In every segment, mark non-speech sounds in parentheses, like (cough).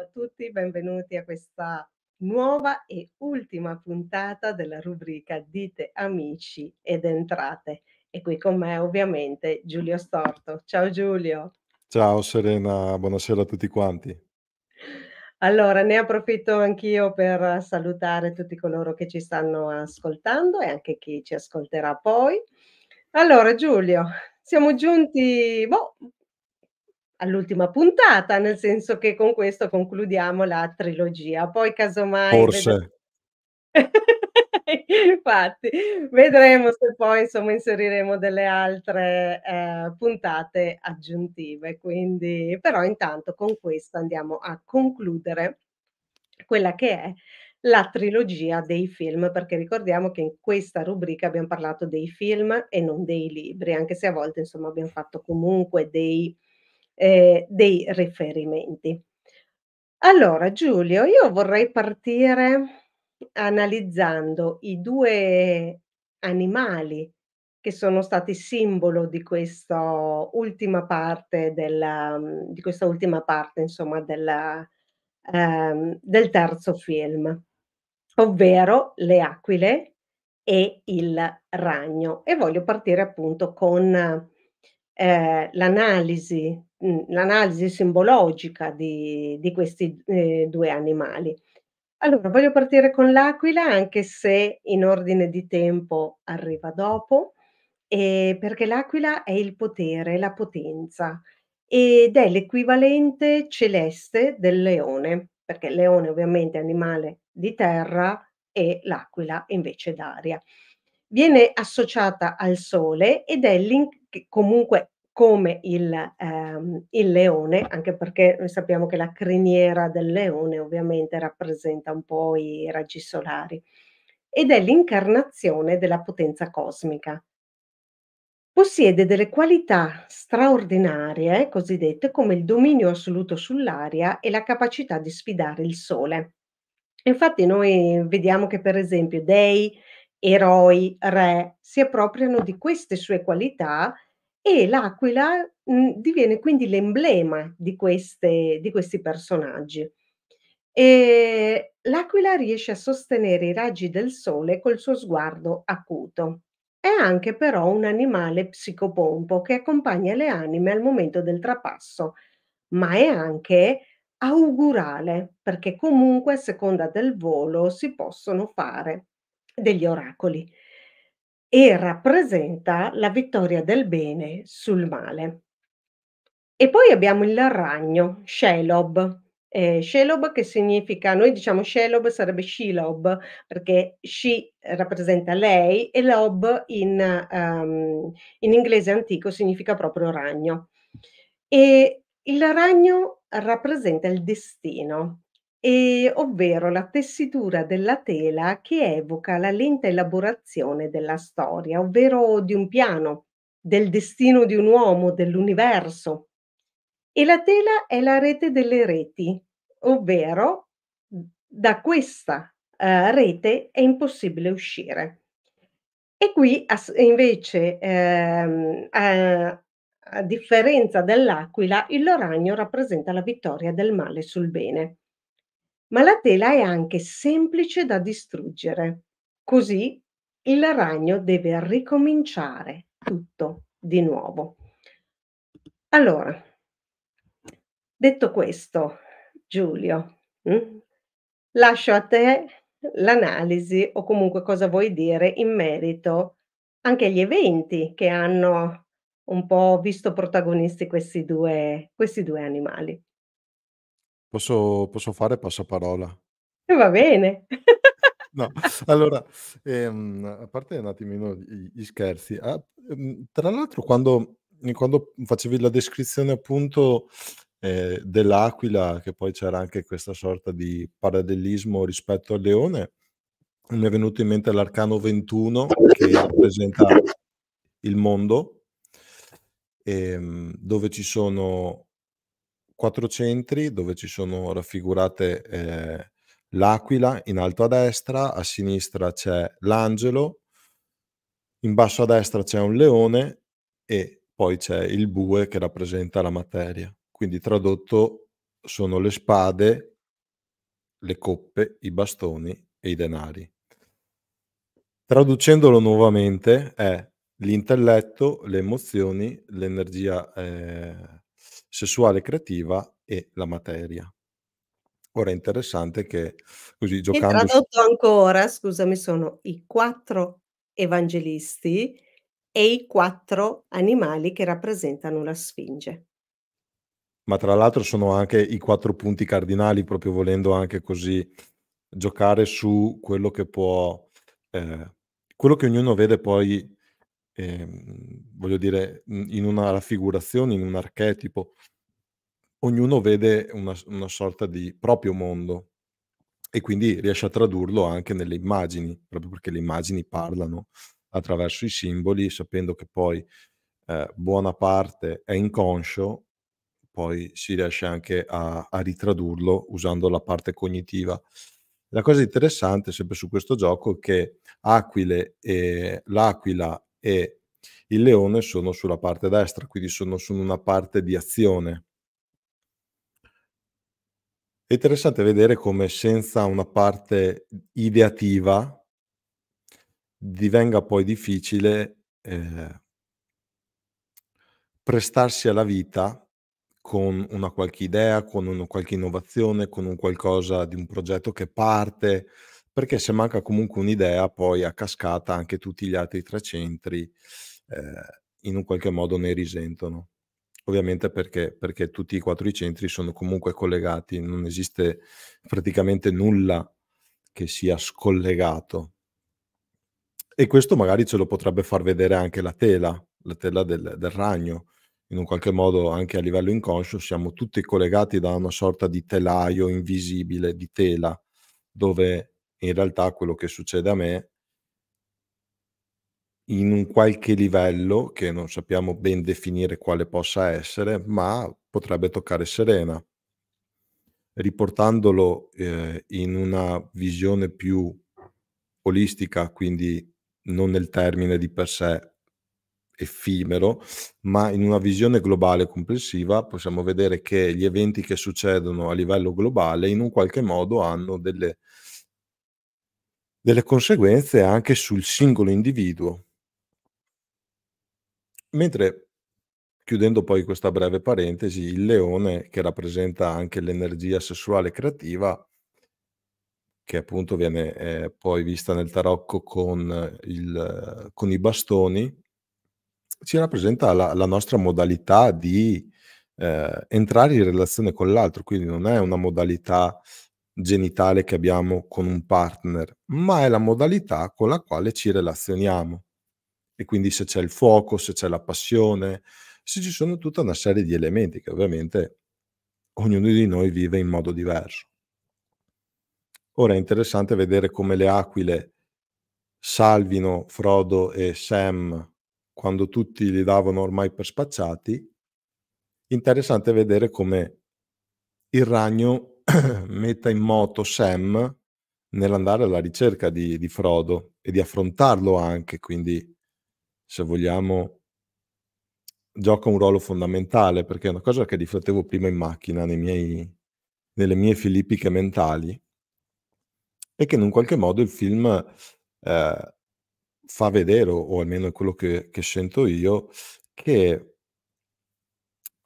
a tutti, benvenuti a questa nuova e ultima puntata della rubrica Dite amici ed entrate. E qui con me ovviamente Giulio Storto. Ciao Giulio. Ciao Serena, buonasera a tutti quanti. Allora, ne approfitto anch'io per salutare tutti coloro che ci stanno ascoltando e anche chi ci ascolterà poi. Allora, Giulio, siamo giunti boh, all'ultima puntata, nel senso che con questo concludiamo la trilogia. Poi casomai... Forse. Vedo... (laughs) Infatti, vedremo se poi insomma inseriremo delle altre eh, puntate aggiuntive. Quindi, però, intanto con questo andiamo a concludere quella che è la trilogia dei film, perché ricordiamo che in questa rubrica abbiamo parlato dei film e non dei libri, anche se a volte insomma abbiamo fatto comunque dei eh, dei riferimenti. Allora Giulio, io vorrei partire analizzando i due animali che sono stati simbolo di questa ultima parte, della, di questa ultima parte insomma, della, ehm, del terzo film, ovvero le aquile e il ragno. E voglio partire appunto con eh, l'analisi, mm, l'analisi simbologica di, di questi eh, due animali. Allora, voglio partire con l'aquila, anche se in ordine di tempo arriva dopo, eh, perché l'aquila è il potere, la potenza ed è l'equivalente celeste del leone, perché il leone ovviamente è animale di terra e l'aquila invece d'aria. Viene associata al sole ed è che comunque come il, ehm, il, leone, anche perché noi sappiamo che la criniera del leone ovviamente rappresenta un po' i raggi solari, ed è l'incarnazione della potenza cosmica. Possiede delle qualità straordinarie, cosiddette, come il dominio assoluto sull'aria e la capacità di sfidare il sole. Infatti noi vediamo che per esempio dei, eroi, re, si appropriano di queste sue qualità e l'aquila mh, mhmm, diviene quindi l'emblema di, queste, di questi personaggi. E l'aquila riesce a sostenere i raggi del sole col suo sguardo acuto. È anche però un animale psicopompo che accompagna le anime al momento del trapasso, ma è anche augurale, perché comunque a seconda del volo si possono fare degli oracoli e rappresenta la vittoria del bene sul male. E poi abbiamo il ragno, Shelob. Eh, Shelob che significa, noi diciamo Shelob sarebbe Shilob, perché she rappresenta lei e lob in, um, in inglese antico significa proprio ragno. E il ragno rappresenta il destino, e ovvero la tessitura della tela che evoca la lenta elaborazione della storia, ovvero di un piano, del destino di un uomo, dell'universo. E la tela è la rete delle reti, ovvero mhmm, da questa, ehm, rete è impossibile uscire. E qui as invece, ehm, a a differenza dell'aquila, il loragno rappresenta la vittoria del male sul bene ma la tela è anche semplice da distruggere. Così il ragno deve ricominciare tutto di nuovo. Allora, detto questo, Giulio, mh? Mm, lascio a te l'analisi o comunque cosa vuoi dire in merito anche agli eventi che hanno un po' visto protagonisti questi due, questi due animali. Posso, posso fare passaparola? Eh, va bene. No, (laughs) allora, ehm, a parte un attimino gli, scherzi, ah, mhmm, tra l'altro quando, quando, facevi la descrizione appunto eh, dell'aquila, che poi c'era anche questa sorta di parallelismo rispetto al leone, mi è venuto in mente l'arcano 21 che rappresenta il mondo, ehm, dove ci sono quattro centri dove ci sono raffigurate eh, l'aquila in alto a destra, a sinistra c'è l'angelo, in basso a destra c'è un leone e poi c'è il bue che rappresenta la materia. Quindi tradotto sono le spade, le coppe, i bastoni e i denari. Traducendolo nuovamente è l'intelletto, le emozioni, l'energia eh, sessuale creativa e la materia. Ora è interessante che così giocando... Ho tradotto ancora, scusami, sono i quattro evangelisti e i quattro animali che rappresentano la Sfinge. Ma tra l'altro sono anche i quattro punti cardinali, proprio volendo anche così giocare su quello che può... Eh, quello che ognuno vede poi eh, voglio dire, mhmm, in una raffigurazione, in un archetipo, ognuno vede una, una sorta di proprio mondo e quindi riesce a tradurlo anche nelle immagini, proprio perché le immagini parlano attraverso i simboli, sapendo che poi eh, buona parte è inconscio, poi si riesce anche a, a, ritradurlo usando la parte cognitiva. La cosa interessante sempre su questo gioco è che Aquile e l'Aquila e il leone sono sulla parte destra, quindi sono su una parte di azione. È interessante vedere come senza una parte ideativa divenga poi difficile eh, prestarsi alla vita con una qualche idea, con una qualche innovazione, con un qualcosa di un progetto che parte perché se manca comunque un'idea, poi a cascata anche tutti gli altri tre centri eh, in un qualche modo ne risentono. Ovviamente perché, perché tutti e quattro i centri sono comunque collegati, non esiste praticamente nulla che sia scollegato. E questo magari ce lo potrebbe far vedere anche la tela, la tela del, del ragno. In un qualche modo, anche a livello inconscio, siamo tutti collegati da una sorta di telaio invisibile, di tela, dove in realtà quello che succede a me in un qualche livello che non sappiamo ben definire quale possa essere, ma potrebbe toccare Serena. Riportandolo eh, in una visione più olistica, quindi non nel termine di per sé effimero, ma in una visione globale complessiva possiamo vedere che gli eventi che succedono a livello globale in un qualche modo hanno delle delle conseguenze anche sul singolo individuo. Mentre, chiudendo poi questa breve parentesi, il leone, che rappresenta anche l'energia sessuale creativa, che appunto viene eh, poi vista nel tarocco con, il, con i bastoni, ci rappresenta la, la nostra modalità di eh, entrare in relazione con l'altro, quindi non è una modalità genitale che abbiamo con un partner, ma è la modalità con la quale ci relazioniamo. E quindi se c'è il fuoco, se c'è la passione, se ci sono tutta una serie di elementi che ovviamente ognuno di noi vive in modo diverso. Ora è interessante vedere come le aquile salvino Frodo e Sam quando tutti li davano ormai per spacciati. Interessante vedere come il ragno (coughs) metta in moto Sam nell'andare alla ricerca di, di, Frodo e di affrontarlo anche, quindi se vogliamo gioca un ruolo fondamentale perché è una cosa che riflettevo prima in macchina miei, nelle mie filippiche mentali e che in un qualche modo il film eh, fa vedere, o almeno è quello che, che sento io, che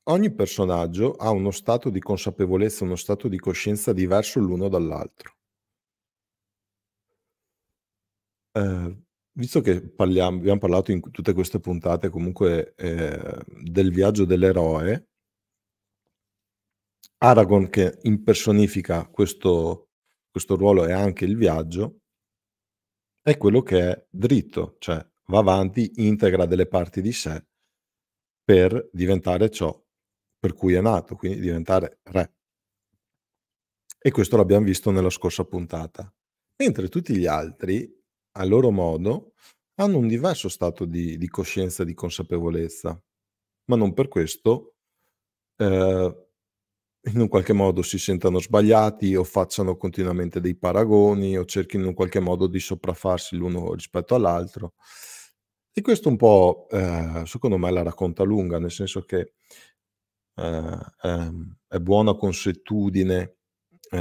Ogni personaggio ha uno stato di consapevolezza, uno stato di coscienza diverso l'uno dall'altro. Ehm, visto che parliam abbiamo parlato in tutte queste puntate comunque, ehm, del viaggio dell'eroe Aragorn che impersonifica questo questo ruolo e anche il viaggio, è quello che è dritto, cioè va avanti, integra delle parti di sé per diventare ciò per cui è nato, quindi diventare re. E questo l'abbiamo visto nella scorsa puntata. Mentre tutti gli altri, a loro modo, hanno un diverso stato di, di coscienza, di consapevolezza, ma non per questo eh, in un qualche modo si sentano sbagliati o facciano continuamente dei paragoni o cerchino in un qualche modo di sopraffarsi l'uno rispetto all'altro. E questo un po', eh, secondo me, la racconta lunga, nel senso che eh, ehm, è buona consuetudine eh,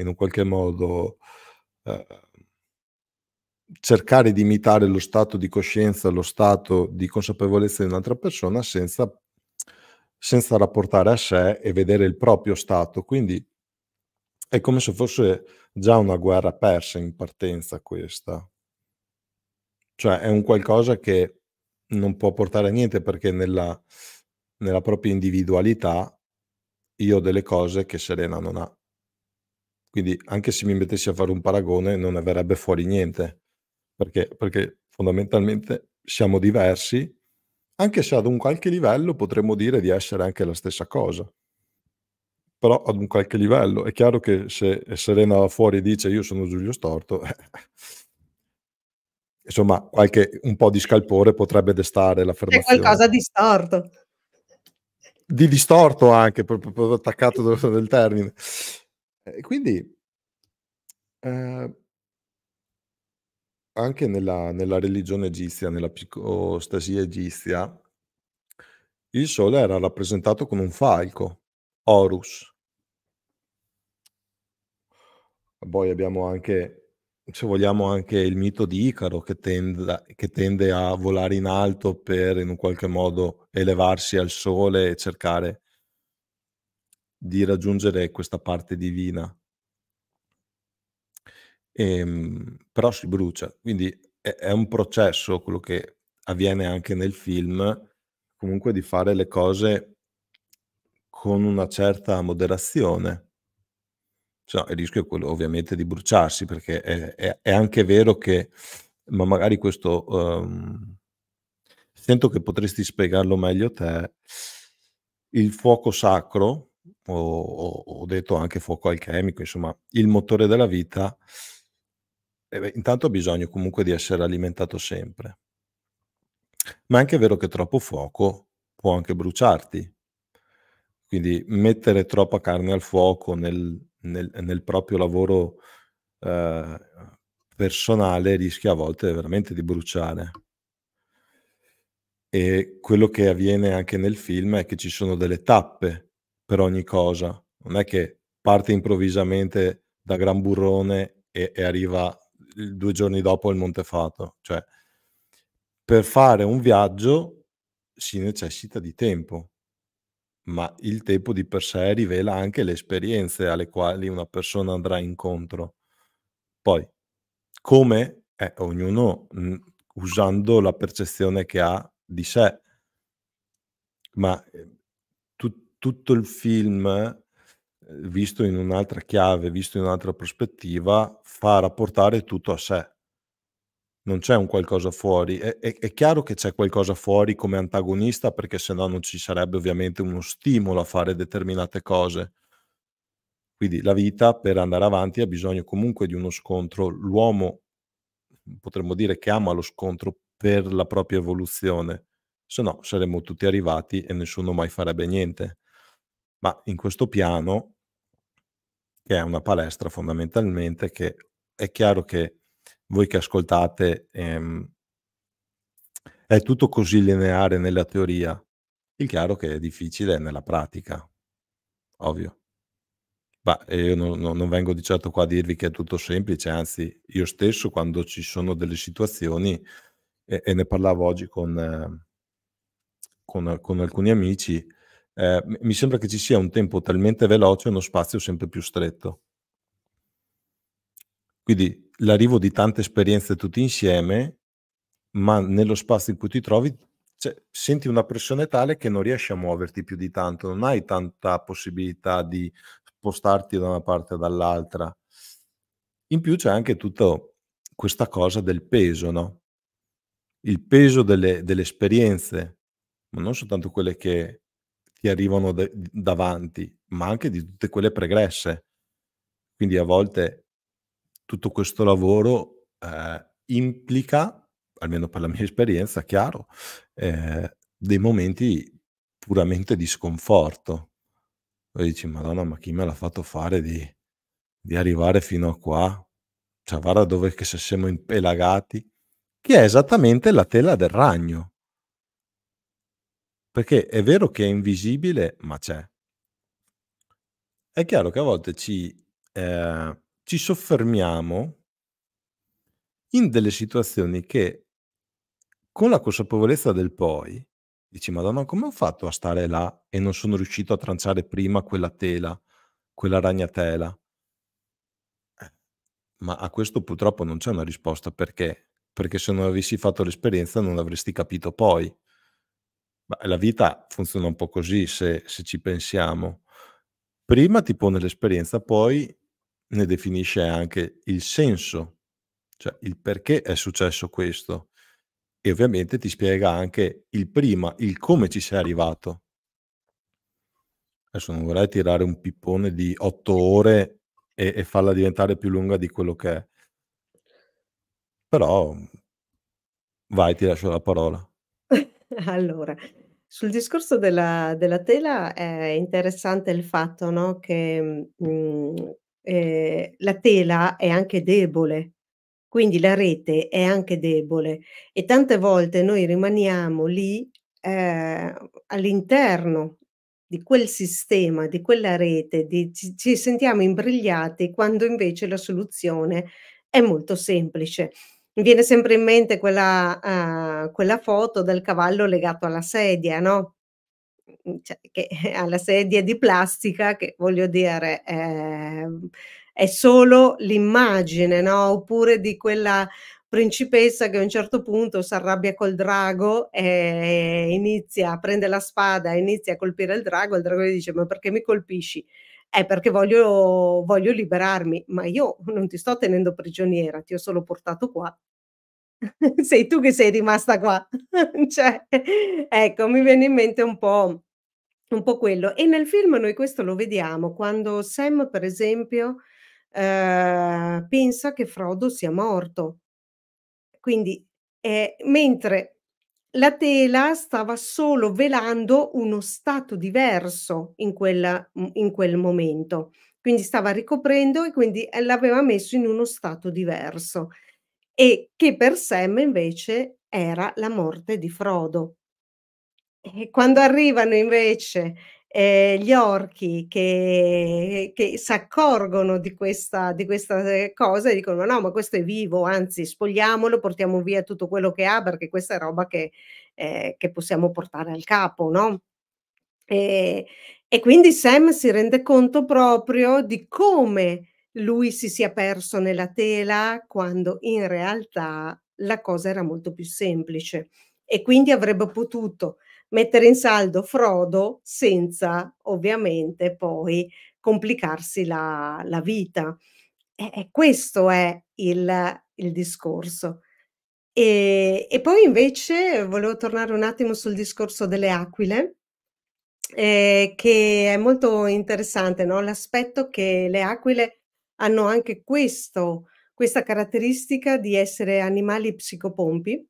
in un qualche modo eh, cercare di imitare lo stato di coscienza, lo stato di consapevolezza di un'altra persona senza, senza, rapportare a sé e vedere il proprio stato. Quindi è come se fosse già una guerra persa in partenza questa. Cioè è un qualcosa che non può portare a niente perché nella, nella propria individualità, io ho delle cose che Serena non ha. Quindi anche se mi mettessi a fare un paragone non ne verrebbe fuori niente, perché, perché fondamentalmente siamo diversi, anche se ad un qualche livello potremmo dire di essere anche la stessa cosa. Però ad un qualche livello è chiaro che se Serena fuori dice io sono Giulio Storto, (laughs) insomma, qualche, un po' di scalpore potrebbe destare la fermazione. C'è qualcosa di storto di distorto anche, proprio, proprio attaccato (laughs) del, termine. E eh, quindi eh, anche nella, nella, religione egizia, nella psicostasia egizia, il sole era rappresentato con un falco, Horus. Poi abbiamo anche se vogliamo anche il mito di Icaro che, tenda, che tende a volare in alto per in un qualche modo elevarsi al sole e cercare di raggiungere questa parte divina. E, ehm, però si brucia, quindi è, è un processo quello che avviene anche nel film, comunque di fare le cose con una certa moderazione cioè, il rischio è quello ovviamente di bruciarsi, perché è, è, è anche vero che, ma magari questo um, sento che potresti spiegarlo meglio te, il fuoco sacro, o, o, ho detto anche fuoco alchemico, insomma, il motore della vita, eh intanto ha bisogno comunque di essere alimentato sempre. Ma è anche vero che troppo fuoco può anche bruciarti. Quindi mettere troppa carne al fuoco nel nel, nel proprio lavoro eh, personale rischia a volte veramente di bruciare. E quello che avviene anche nel film è che ci sono delle tappe per ogni cosa. Non è che parte improvvisamente da Gran Burrone e, e arriva due giorni dopo il Montefato. Cioè, per fare un viaggio si necessita di tempo ma il tempo di per sé rivela anche le esperienze alle quali una persona andrà incontro. Poi, come? Eh, ognuno mh, mm, usando la percezione che ha di sé. Ma ehm, tu- tutto il film, eh, visto in un'altra chiave, visto in un'altra prospettiva, fa rapportare tutto a sé non c'è un qualcosa fuori. È, è, è, chiaro che c'è qualcosa fuori come antagonista, perché se no non ci sarebbe ovviamente uno stimolo a fare determinate cose. Quindi la vita per andare avanti ha bisogno comunque di uno scontro. L'uomo potremmo dire che ama lo scontro per la propria evoluzione, se no saremmo tutti arrivati e nessuno mai farebbe niente. Ma in questo piano, che è una palestra fondamentalmente, che è chiaro che voi che ascoltate, ehm, è tutto così lineare nella teoria. Il chiaro che è difficile nella pratica, ovvio. Ma io non, non vengo di certo qua a dirvi che è tutto semplice, anzi io stesso quando ci sono delle situazioni, e, e ne parlavo oggi con, con, con alcuni amici, eh, mi sembra che ci sia un tempo talmente veloce e uno spazio sempre più stretto. Quindi l'arrivo di tante esperienze tutti insieme, ma nello spazio in cui ti trovi cioè, senti una pressione tale che non riesci a muoverti più di tanto, non hai tanta possibilità di spostarti da una parte o dall'altra. In più c'è anche tutta questa cosa del peso, no? Il peso delle, delle esperienze, ma non soltanto quelle che ti arrivano de- davanti, ma anche di tutte quelle pregresse. Quindi a volte tutto questo lavoro eh, implica, almeno per la mia (laughs) esperienza, chiaro, eh, dei momenti puramente di sconforto. Poi dici, madonna, ma chi me l'ha fatto fare di, di arrivare fino a qua? Cioè, guarda dove che se siamo impelagati, che è esattamente la tela del ragno. Perché è vero che è invisibile, ma c'è. È chiaro che a volte ci eh, ci soffermiamo in delle situazioni che con la consapevolezza del poi dici Madonna, come ho fatto a stare là e non sono riuscito a tranciare prima quella tela, quella ragnatela? Eh, ma a questo purtroppo non c'è una risposta perché? Perché se non avessi fatto l'esperienza non avresti capito poi. Ma la vita funziona un po' così se, se ci pensiamo. Prima ti pone l'esperienza, poi ne definisce anche il senso, cioè il perché è successo questo e ovviamente ti spiega anche il prima, il come ci sei arrivato. Adesso non vorrei tirare un pippone di otto ore e, e farla diventare più lunga di quello che è, però vai, ti lascio la parola. (laughs) allora, sul discorso della, della, tela è interessante il fatto no, che mh, mm, eh, la tela è anche debole, quindi la rete è anche debole e tante volte noi rimaniamo lì eh, all'interno di quel sistema, di quella rete, di, ci, ci sentiamo imbrigliati quando invece la soluzione è molto semplice. Mi viene sempre in mente quella, uh, quella foto del cavallo legato alla sedia, no? Mhmm, cioè, che, (laughs) la sedia di plastica che voglio dire eh, è solo l'immagine, no? oppure di quella principessa che a un certo punto si arrabbia col drago e inizia, prende la spada e inizia a colpire il drago, il drago gli dice ma perché mi colpisci? È perché voglio, voglio liberarmi, ma io non ti sto tenendo prigioniera, ti ho solo portato qua (laughs) sei tu che sei rimasta qua. (laughs) cioè, ecco, mi viene in mente un po' un po' quello. E nel film noi questo lo vediamo quando Sam, per esempio, eh, pensa che Frodo sia morto. Quindi, eh, mentre la tela stava solo velando uno stato diverso in, quella, mm, in quel momento, quindi stava ricoprendo e quindi eh, l'aveva messo in uno stato diverso e che per Sam invece era la morte di Frodo. E quando arrivano invece eh, gli orchi che, che si accorgono di questa, di questa, eh, cosa e dicono: no, ma questo è vivo, anzi, spogliamolo, portiamo via tutto quello che ha, perché questa è roba che, eh, che possiamo portare al capo, no? E, e, quindi Sam si rende conto proprio di come lui si sia perso nella tela quando in realtà la cosa era molto più semplice e quindi avrebbe potuto mettere in saldo Frodo senza ovviamente poi complicarsi la, la vita. E, e, questo è il, il discorso. E, e, poi invece volevo tornare un attimo sul discorso delle aquile, eh, che è molto interessante, no? l'aspetto che le aquile hanno anche questo, questa caratteristica di essere animali psicopompi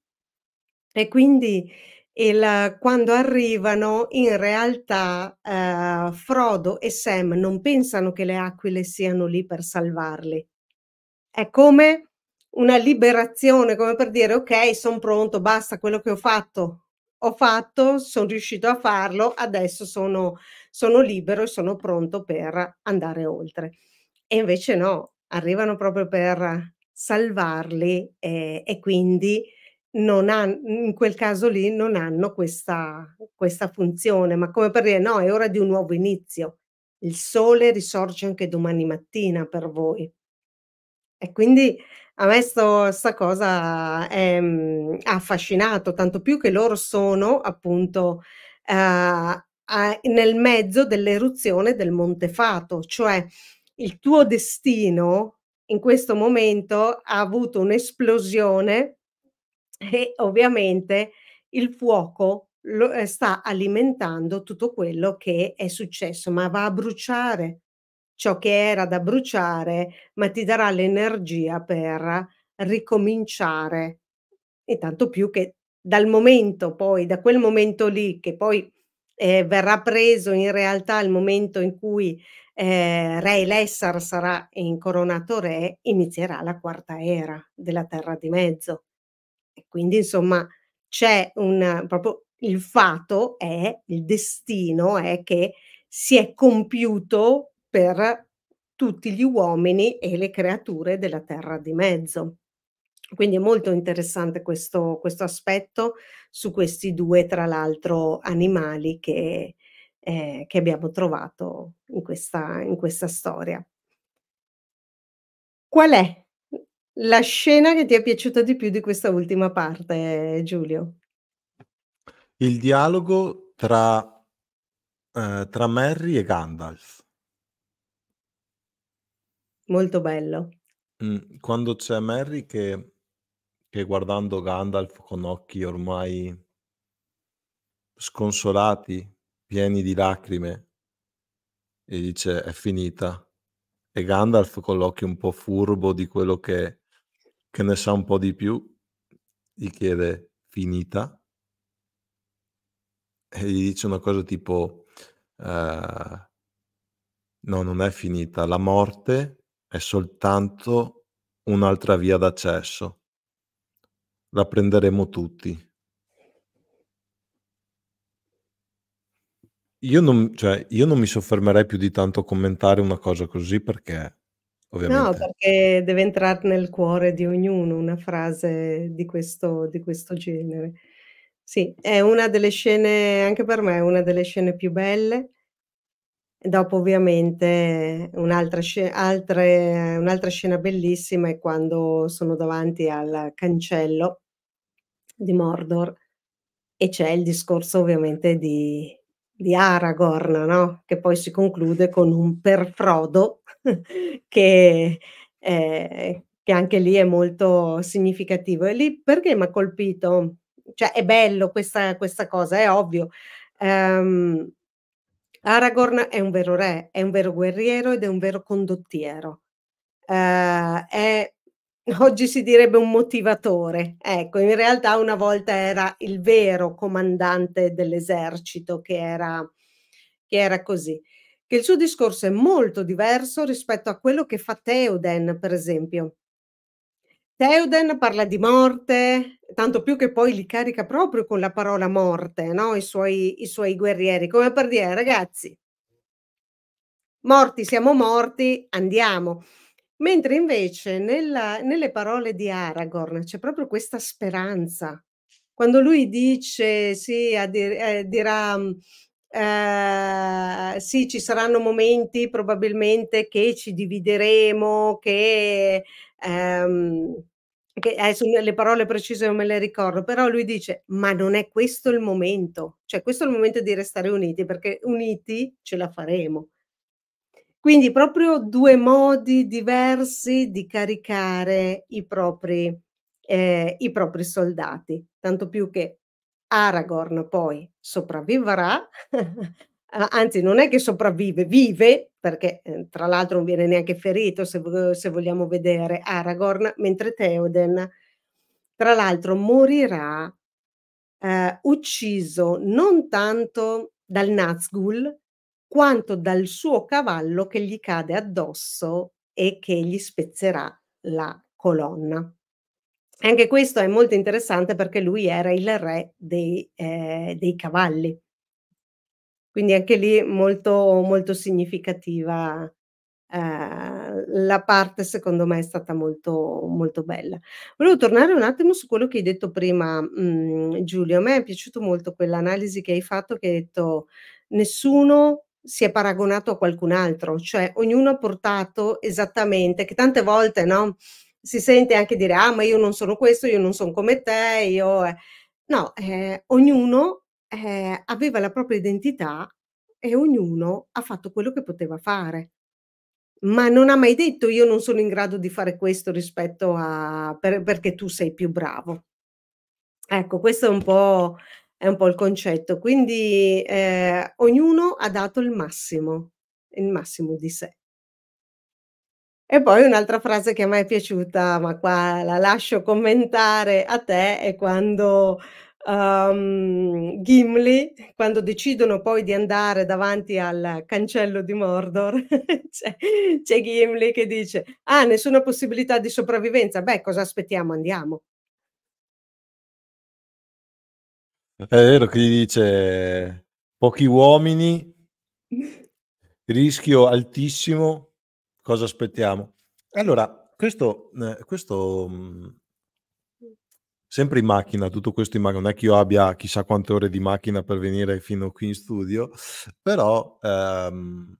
e quindi e la, quando arrivano in realtà eh, Frodo e Sam non pensano che le aquile siano lì per salvarli. È come una liberazione, come per dire ok, sono pronto, basta quello che ho fatto, ho fatto, sono riuscito a farlo, adesso sono, sono libero e sono pronto per andare oltre. E invece no, arrivano proprio per salvarli e, eh, e quindi non hanno, in quel caso lì non hanno questa, questa funzione, ma come per dire no, è ora di un nuovo inizio. Il sole risorge anche domani mattina per voi. E quindi a me questa cosa è, ehm, ha affascinato, tanto più che loro sono appunto eh, nel mezzo dell'eruzione del Monte Fato, cioè il tuo destino in questo momento ha avuto un'esplosione e ovviamente il fuoco lo, eh, sta alimentando tutto quello che è successo, ma va a bruciare ciò che era da bruciare, ma ti darà l'energia per ricominciare. E tanto più che dal momento poi, da quel momento lì, che poi eh, verrà preso in realtà il momento in cui eh, re Lessar sarà incoronato re, inizierà la quarta era della Terra di Mezzo. E quindi, insomma, c'è un proprio il fatto è, il destino è che si è compiuto per tutti gli uomini e le creature della terra di mezzo. Quindi è molto interessante questo, questo aspetto su questi due, tra l'altro, animali che, eh, che abbiamo trovato in questa, in questa storia. Qual è la scena che ti è piaciuta di più di questa ultima parte, Giulio? Il dialogo tra, eh, tra Merry e Gandalf. Molto bello. Mm, quando c'è Merry che, che guardando Gandalf con occhi ormai sconsolati, pieni di lacrime, e dice è finita. E Gandalf con l'occhio un po' furbo di quello che che ne sa un po' di più, gli chiede finita e gli dice una cosa tipo uh, no, non è finita, la morte è soltanto un'altra via d'accesso, la prenderemo tutti. Io non, cioè, io non mi soffermerei più di tanto a commentare una cosa così perché No, perché deve entrare nel cuore di ognuno una frase di questo di questo genere. Sì, è una delle scene anche per me è una delle scene più belle. Dopo ovviamente un'altra altre un'altra scena bellissima è quando sono davanti al cancello di Mordor e c'è il discorso ovviamente di di Aragorn, no? che poi si conclude con un perfrodo (laughs) che, eh, che anche lì è molto significativo. E lì perché mi ha colpito? Cioè è bello questa, questa cosa, è ovvio. Um, Aragorn è un vero re, è un vero guerriero ed è un vero condottiero. Uh, è Oggi si direbbe un motivatore. Ecco, in realtà una volta era il vero comandante dell'esercito che era, che era così. Che il suo discorso è molto diverso rispetto a quello che fa Teoden, per esempio. Teoden parla di morte, tanto più che poi li carica proprio con la parola morte, no? I suoi, i suoi guerrieri, come per dire, ragazzi, morti siamo morti, andiamo. Mentre invece nella, nelle parole di Aragorn c'è proprio questa speranza. Quando lui dice, sì, adir, eh, dirà, mm, eh, sì, ci saranno momenti probabilmente che ci divideremo, che, ehm, che adesso le parole precise non me le ricordo, però lui dice, ma non è questo il momento, cioè questo è il momento di restare uniti, perché uniti ce la faremo. Quindi proprio due modi diversi di caricare i propri, eh, i propri soldati, tanto più che Aragorn poi sopravviverà, (laughs) anzi non è che sopravvive, vive, perché eh, tra l'altro non viene neanche ferito se, se vogliamo vedere Aragorn, mentre Theoden tra l'altro morirà eh, ucciso non tanto dal Nazgul, quanto dal suo cavallo che gli cade addosso e che gli spezzerà la colonna. Anche questo è molto interessante perché lui era il re dei, eh, dei cavalli. Quindi anche lì molto, molto significativa eh, la parte, secondo me, è stata molto, molto bella. Volevo tornare un attimo su quello che hai detto prima, mh, mm, Giulio. A me è piaciuto molto quell'analisi che hai fatto, che hai detto nessuno si è paragonato a qualcun altro, cioè ognuno ha portato esattamente, che tante volte no, si sente anche dire, ah ma io non sono questo, io non sono come te, io... Eh". No, eh, ognuno eh, aveva la propria identità e ognuno ha fatto quello che poteva fare. Ma non ha mai detto io non sono in grado di fare questo rispetto a per, perché tu sei più bravo. Ecco, questo è un po' è un po' il concetto. Quindi eh, ognuno ha dato il massimo, il massimo di sé. E poi un'altra frase che a me è piaciuta, ma qua la lascio commentare a te, è quando um, Gimli, quando decidono poi di andare davanti al cancello di Mordor, (laughs) c'è, c'è Gimli che dice, ah, nessuna possibilità di sopravvivenza, beh, cosa aspettiamo? Andiamo. È vero che gli dice pochi uomini, rischio altissimo, cosa aspettiamo? Allora, questo, eh, questo mm, sempre in macchina, tutto questo in macchina, non è che io abbia chissà quante ore di macchina per venire fino qui in studio, però ehm,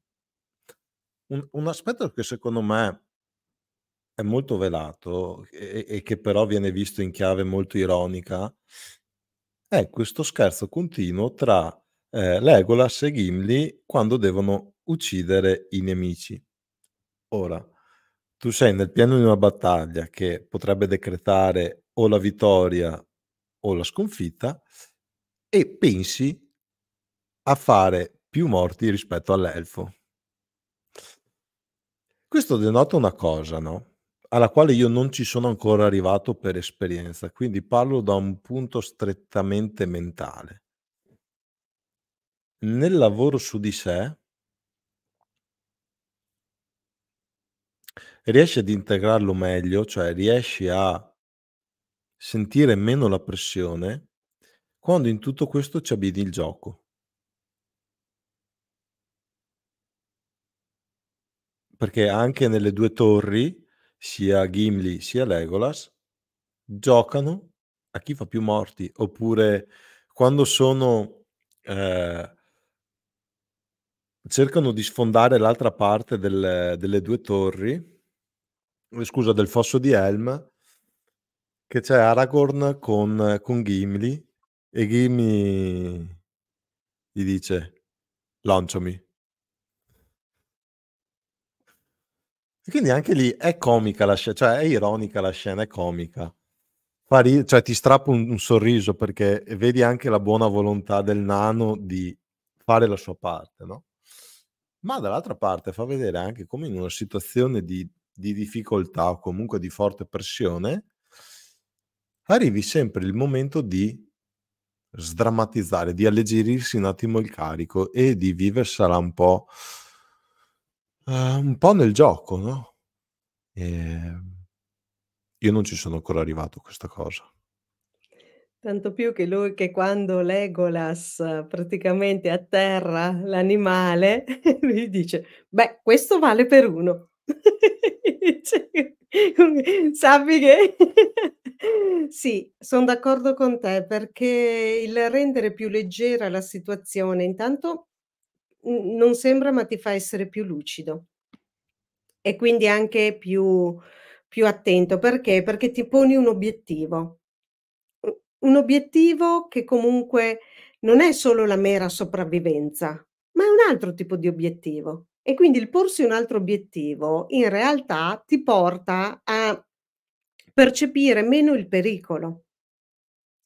un, un aspetto che secondo me è molto velato e, e, che però viene visto in chiave molto ironica è questo scherzo continuo tra eh, Legolas e Gimli quando devono uccidere i nemici. Ora, tu sei nel pieno di una battaglia che potrebbe decretare o la vittoria o la sconfitta e pensi a fare più morti rispetto all'elfo. Questo denota una cosa, no? alla quale io non ci sono ancora arrivato per esperienza, quindi parlo da un punto strettamente mentale. Nel lavoro su di sé riesci ad integrarlo meglio, cioè riesci a sentire meno la pressione quando in tutto questo ci abbini il gioco. Perché anche nelle due torri sia Gimli sia Legolas giocano a chi fa più morti, oppure quando sono... Eh, cercano di sfondare l'altra parte del, delle due torri, eh, scusa, del fosso di Helm, che c'è Aragorn con, con Gimli e Gimli gli dice lanciami Quindi anche lì è comica la scena, cioè è ironica la scena, è comica. Ri- cioè ti strappo un, un sorriso perché vedi anche la buona volontà del nano di fare la sua parte, no? Ma dall'altra parte fa vedere anche come in una situazione di, di difficoltà o comunque di forte pressione arrivi sempre il momento di sdrammatizzare, di alleggerirsi un attimo il carico e di viversela un po' uh, un po' nel gioco, no? E ehm, io non ci sono ancora arrivato a questa cosa. Tanto più che lui che quando Legolas praticamente atterra l'animale, (laughs) lui dice, beh, questo vale per uno. (laughs) Cioè, sappi che (laughs) sì, sono d'accordo con te perché il rendere più leggera la situazione, intanto non sembra, ma ti fa essere più lucido e quindi anche più, più attento. Perché? Perché ti poni un obiettivo. Un obiettivo che comunque non è solo la mera sopravvivenza, ma è un altro tipo di obiettivo. E quindi il porsi un altro obiettivo in realtà ti porta a percepire meno il pericolo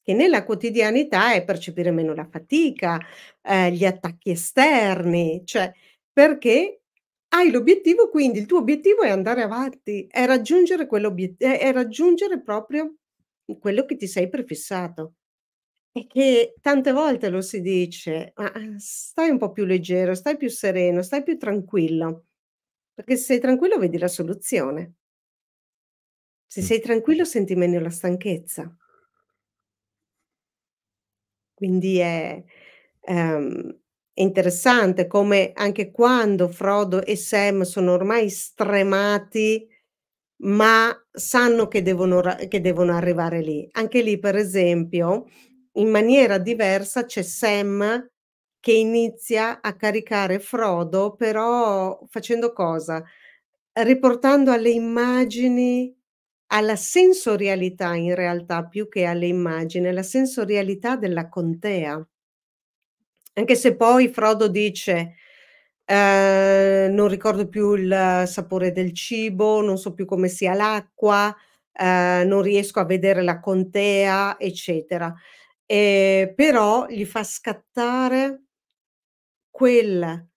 che nella quotidianità è percepire meno la fatica, eh, gli attacchi esterni, cioè perché hai l'obiettivo, quindi il tuo obiettivo è andare avanti, è raggiungere, è raggiungere proprio quello che ti sei prefissato. E che tante volte lo si dice, ma ah, stai un po' più leggero, stai più sereno, stai più tranquillo, perché se sei tranquillo vedi la soluzione. Se sei tranquillo senti meno la stanchezza. Quindi è, ehm, interessante come anche quando Frodo e Sam sono ormai stremati, ma sanno che devono, che devono arrivare lì. Anche lì, per esempio, in maniera diversa c'è Sam che inizia a caricare Frodo, però facendo cosa? Riportando alle immagini alla sensorialità in realtà più che alle immagini, alla sensorialità della contea. Anche se poi Frodo dice eh, non ricordo più il sapore del cibo, non so più come sia l'acqua, eh, non riesco a vedere la contea, eccetera. E, però gli fa scattare quel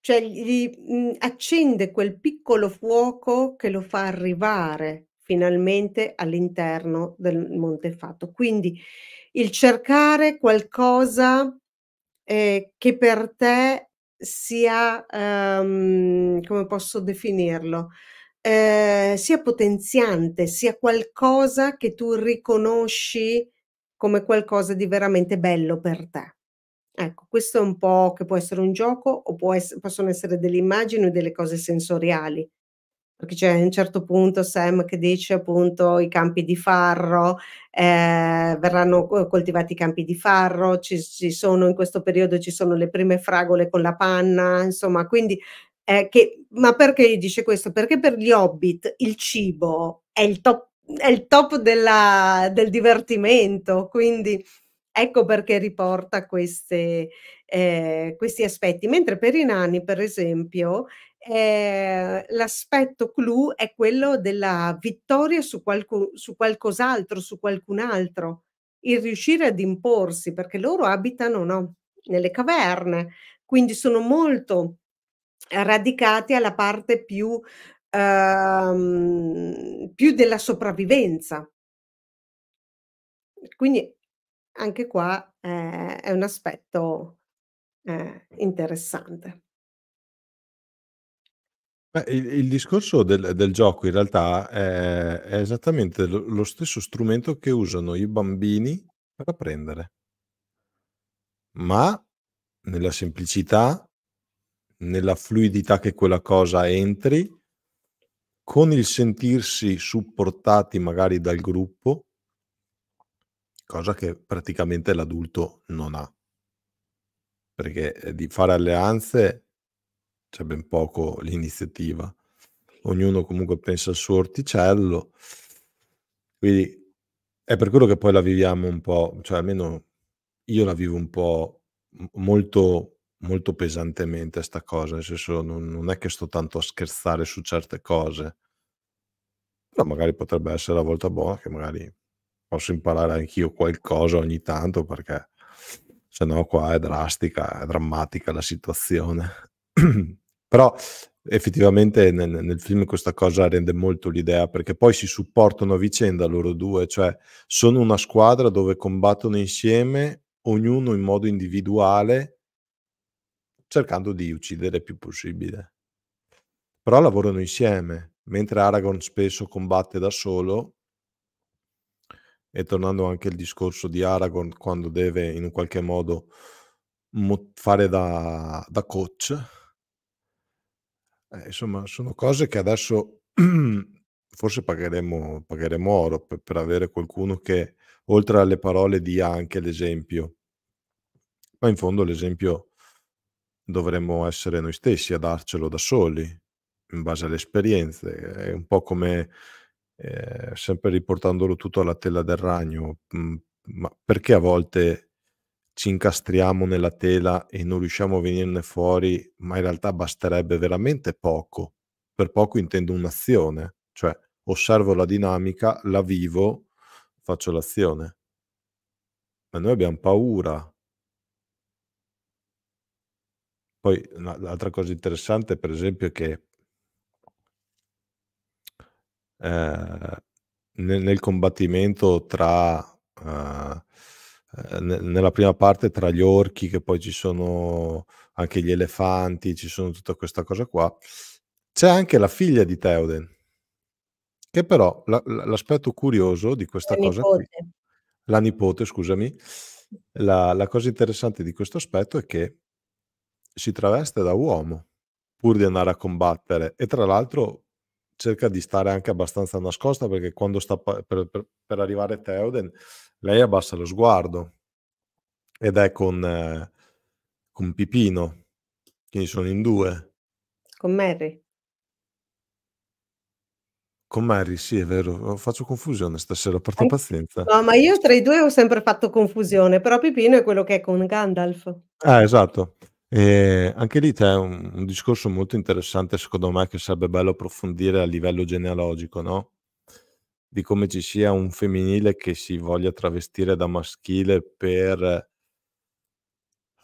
cioè gli mh, mm, accende quel piccolo fuoco che lo fa arrivare finalmente all'interno del monte Montefatto. Quindi il cercare qualcosa eh, che per te sia, um, come posso definirlo, eh, sia potenziante, sia qualcosa che tu riconosci come qualcosa di veramente bello per te. Ecco, questo è un po' che può essere un gioco o può ess possono essere delle immagini o delle cose sensoriali. Perché c'è a un certo punto Sam che dice appunto i campi di farro, eh, verranno coltivati i campi di farro, ci, ci, sono in questo periodo ci sono le prime fragole con la panna, insomma, quindi eh, che, ma perché dice questo? Perché per gli hobbit il cibo è il top è il top della, del divertimento, quindi Ecco perché riporta queste, eh, questi aspetti. Mentre per i nani, per esempio, eh, l'aspetto clou è quello della vittoria su, qualcu- su qualcos'altro, su qualcun altro, il riuscire ad imporsi, perché loro abitano no, nelle caverne, quindi sono molto radicati alla parte più, ehm, più della sopravvivenza. Quindi anche qua, ehm, è un aspetto, ehm, interessante. Beh, il il discorso del del gioco in realtà è è esattamente lo lo stesso strumento che usano i bambini per apprendere. Ma nella semplicità, nella fluidità che quella cosa entri, con il sentirsi supportati magari dal gruppo cosa che praticamente l'adulto non ha. Perché eh, di fare alleanze c'è ben poco l'iniziativa. Ognuno comunque pensa al suo orticello. Quindi è per quello che poi la viviamo un po', cioè almeno io la vivo un po' molto, molto pesantemente sta cosa, nel senso non, non è che sto tanto a scherzare su certe cose, però magari potrebbe essere la volta buona che magari posso imparare anch'io qualcosa ogni tanto perché se no qua è drastica, è drammatica la situazione. (clears throat) Però effettivamente nel, nel, film questa cosa rende molto l'idea perché poi si supportano a vicenda loro due, cioè sono una squadra dove combattono insieme, ognuno in modo individuale, cercando di uccidere il più possibile. Però lavorano insieme, mentre Aragorn spesso combatte da solo, e tornando anche al discorso di Aragorn quando deve in un qualche modo mo- fare da, da coach, eh, insomma sono cose che adesso (clears throat) forse pagheremo, pagheremo oro per, per, avere qualcuno che oltre alle parole dia anche l'esempio, ma in fondo l'esempio dovremmo essere noi stessi a darcelo da soli in base alle esperienze, è un po' come eh, sempre riportandolo tutto alla tela del ragno, mm, ma perché a volte ci incastriamo nella tela e non riusciamo a venirne fuori, ma in realtà basterebbe veramente poco. Per poco intendo un'azione, cioè osservo la dinamica, la vivo, faccio l'azione. Ma noi abbiamo paura. Poi l'altra cosa interessante, per esempio, è che Ehm, nel, nel, combattimento tra eh, nella prima parte tra gli orchi che poi ci sono anche gli elefanti ci sono tutta questa cosa qua c'è anche la figlia di Teoden che però la, l'aspetto curioso di questa la cosa nipote. Qui, la nipote scusami la, la, cosa interessante di questo aspetto è che si traveste da uomo pur di andare a combattere e tra l'altro cerca di stare anche abbastanza nascosta perché quando sta per, per, per arrivare Teoden lei abbassa lo sguardo ed è con, eh, con Pipino, quindi sono in due. Con Mary. Con Mary, sì, è vero. Oh, faccio confusione stasera, porta pazienza. No, ma io tra i due ho sempre fatto confusione, però Pipino è quello che è con Gandalf. Ah, esatto. E eh, anche lì c'è un, un, discorso molto interessante, secondo me, che sarebbe bello approfondire a livello genealogico, no? Di come ci sia un femminile che si voglia travestire da maschile per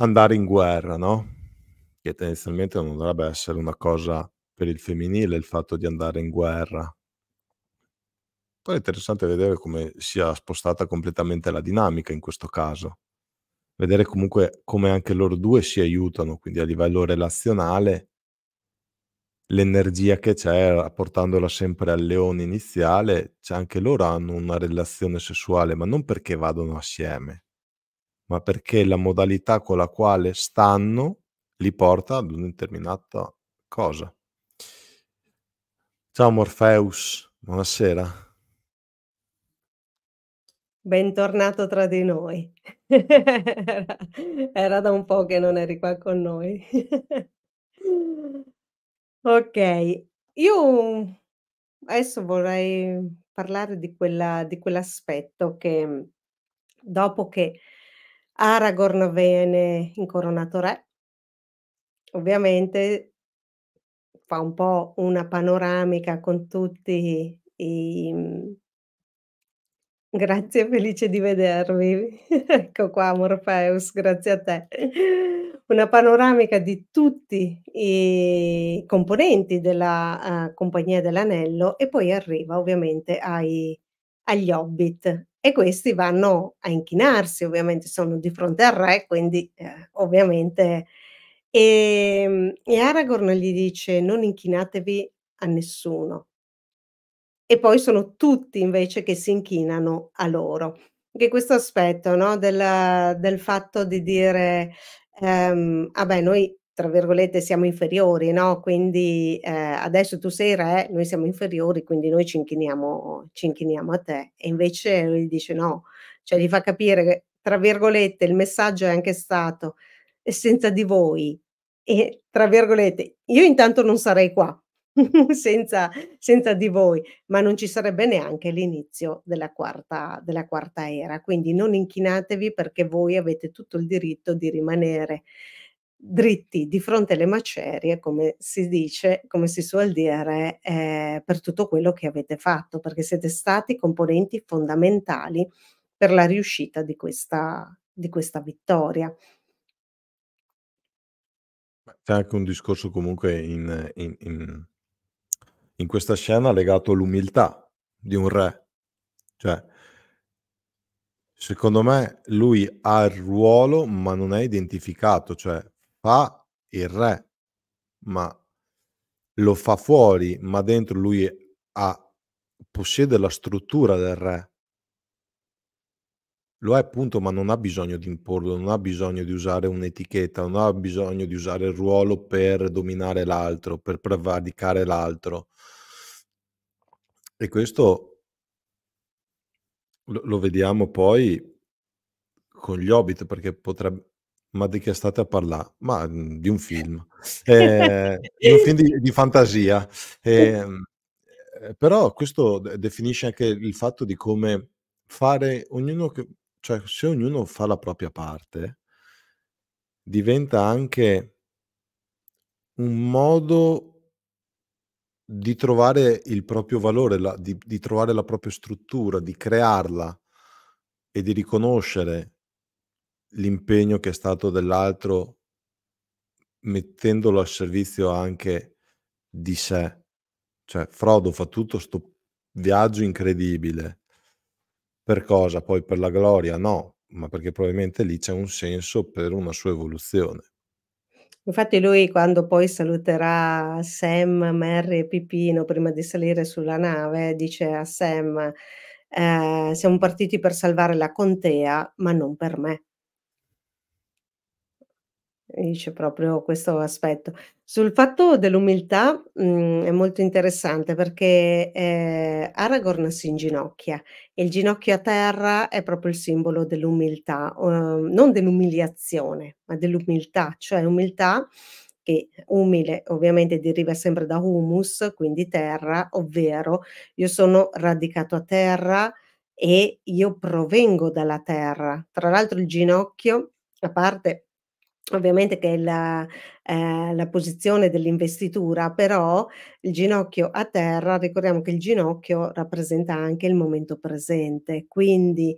andare in guerra, no? Che tendenzialmente non dovrebbe essere una cosa per il femminile il fatto di andare in guerra. Poi è interessante vedere come sia spostata completamente la dinamica in questo caso vedere comunque come anche loro due si aiutano, quindi a livello relazionale, l'energia che c'è, portandola sempre al leone iniziale, cioè anche loro hanno una relazione sessuale, ma non perché vadano assieme, ma perché la modalità con la quale stanno li porta ad una determinata cosa. Ciao Morpheus, buonasera. Bentornato tra di noi. Era, (laughs) era da un po' che non eri qua con noi. (laughs) ok, io adesso vorrei parlare di quella di quell'aspetto che dopo che Aragorn viene incoronato re, ovviamente fa un po' una panoramica con tutti i Grazie, felice di vedervi. (laughs) Ecco qua Morpheus, grazie a te. Una panoramica di tutti i componenti della eh, Compagnia dell'Anello e poi arriva ovviamente ai, agli Hobbit e questi vanno a inchinarsi, ovviamente sono di fronte al re, quindi eh, ovviamente... E, ehm, e Aragorn gli dice non inchinatevi a nessuno, e poi sono tutti invece che si inchinano a loro. Anche questo aspetto no? del, del, fatto di dire, ehm, vabbè, ah noi tra virgolette siamo inferiori, no? quindi eh, adesso tu sei re, noi siamo inferiori, quindi noi ci inchiniamo, ci inchiniamo a te. E invece lui dice no, cioè gli fa capire che, tra virgolette, il messaggio è anche stato, senza di voi, e tra virgolette, io intanto non sarei qua, (laughs) senza, senza, di voi, ma non ci sarebbe neanche l'inizio della quarta, della quarta era. Quindi non inchinatevi perché voi avete tutto il diritto di rimanere dritti di fronte alle macerie, come si dice, come si suol dire, eh, per tutto quello che avete fatto, perché siete stati componenti fondamentali per la riuscita di questa, di questa vittoria. C'è anche un discorso comunque in, in, in, in questa scena ha legato all'umiltà di un re. Cioè, secondo me lui ha il ruolo ma non è identificato, cioè fa il re, ma lo fa fuori, ma dentro lui ha, possiede la struttura del re. Lo è appunto, ma non ha bisogno di imporlo, non ha bisogno di usare un'etichetta, non ha bisogno di usare il ruolo per dominare l'altro, per prevaricare l'altro. E questo lo, lo vediamo poi con gli Hobbit, perché potrebbe... Ma di che state a parlare? Ma mm, di un film. (laughs) Eh, di un film di, di fantasia. Ehm, eh, però questo definisce anche il fatto di come fare ognuno che, cioè se ognuno fa la propria parte, diventa anche un modo di trovare il proprio valore, la, di, di, trovare la propria struttura, di crearla e di riconoscere l'impegno che è stato dell'altro mettendolo al servizio anche di sé. Cioè, Frodo fa tutto questo viaggio incredibile per cosa? Poi per la gloria? No, ma perché probabilmente lì c'è un senso per una sua evoluzione. Infatti lui quando poi saluterà Sam, Mary e Pipino prima di salire sulla nave, dice a Sam, eh, siamo partiti per salvare la contea, ma non per me. Esce proprio questo aspetto. Sul fatto dell'umiltà mh, mhmm, è molto interessante perché eh, Aragorn si inginocchia e il ginocchio a terra è proprio il simbolo dell'umiltà, eh, non dell'umiliazione, ma dell'umiltà, cioè umiltà che umile ovviamente deriva sempre da humus, quindi terra, ovvero io sono radicato a terra e io provengo dalla terra. Tra l'altro il ginocchio, a parte ovviamente che è la, eh, la, posizione dell'investitura, però il ginocchio a terra, ricordiamo che il ginocchio rappresenta anche il momento presente, quindi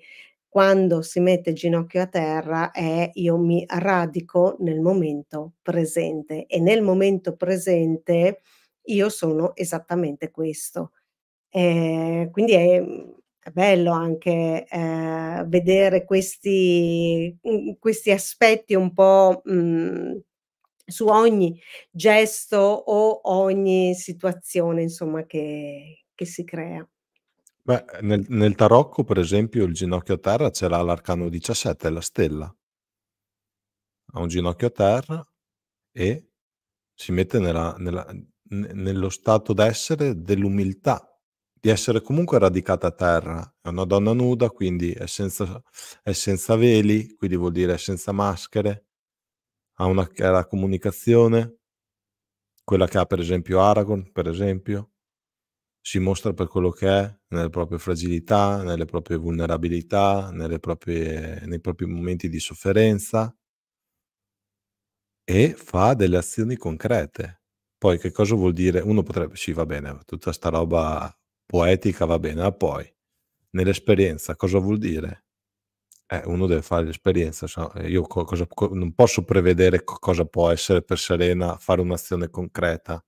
quando si mette il ginocchio a terra è io mi radico nel momento presente e nel momento presente io sono esattamente questo. Eh, quindi è, bello anche eh, vedere questi, mm, questi, aspetti un po' mh, mm, su ogni gesto o ogni situazione insomma che, che si crea. Beh, nel, nel, tarocco per esempio il ginocchio a terra ce l'ha l'arcano 17, è la stella. Ha un ginocchio a terra e si mette nella, nella, nello stato d'essere dell'umiltà di essere comunque radicata a terra. È una donna nuda, quindi è senza, è senza veli, quindi vuol dire è senza maschere, ha una chiara comunicazione, quella che ha per esempio Aragorn, per esempio, si mostra per quello che è, nelle proprie fragilità, nelle proprie vulnerabilità, nelle proprie, nei propri momenti di sofferenza e fa delle azioni concrete. Poi che cosa vuol dire? Uno potrebbe, sì va bene, tutta sta roba Poetica va bene, ma poi nell'esperienza cosa vuol dire? Eh, uno deve fare l'esperienza, eh, io co- cosa, co- non posso prevedere co- cosa può essere per Serena fare un'azione concreta,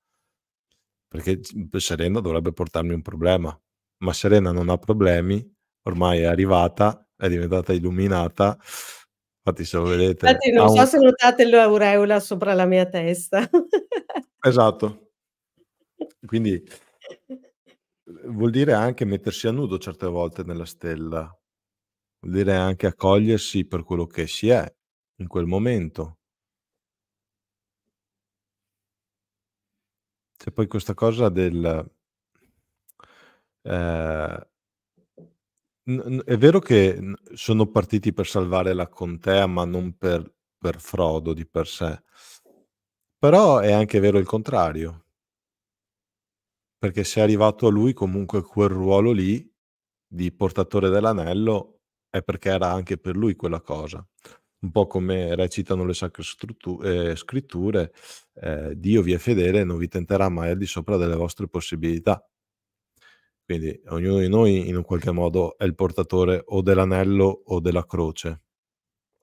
perché Serena dovrebbe portarmi un problema, ma Serena non ha problemi, ormai è arrivata, è diventata illuminata, infatti se lo vedete... Infatti non so un... se notate l'aureola sopra la mia testa. esatto, (laughs) quindi vuol dire anche mettersi a nudo certe volte nella stella, vuol dire anche accogliersi per quello che si è in quel momento. C'è poi questa cosa del... Eh, è vero che sono partiti per salvare la contea, ma non per, per, frodo di per sé. Però è anche vero il contrario perché se è arrivato a lui comunque quel ruolo lì di portatore dell'anello è perché era anche per lui quella cosa. Un po' come recitano le sacre eh, scritture, eh, Dio vi è fedele e non vi tenterà mai al di sopra delle vostre possibilità. Quindi ognuno di noi in un qualche modo è il portatore o dell'anello o della croce.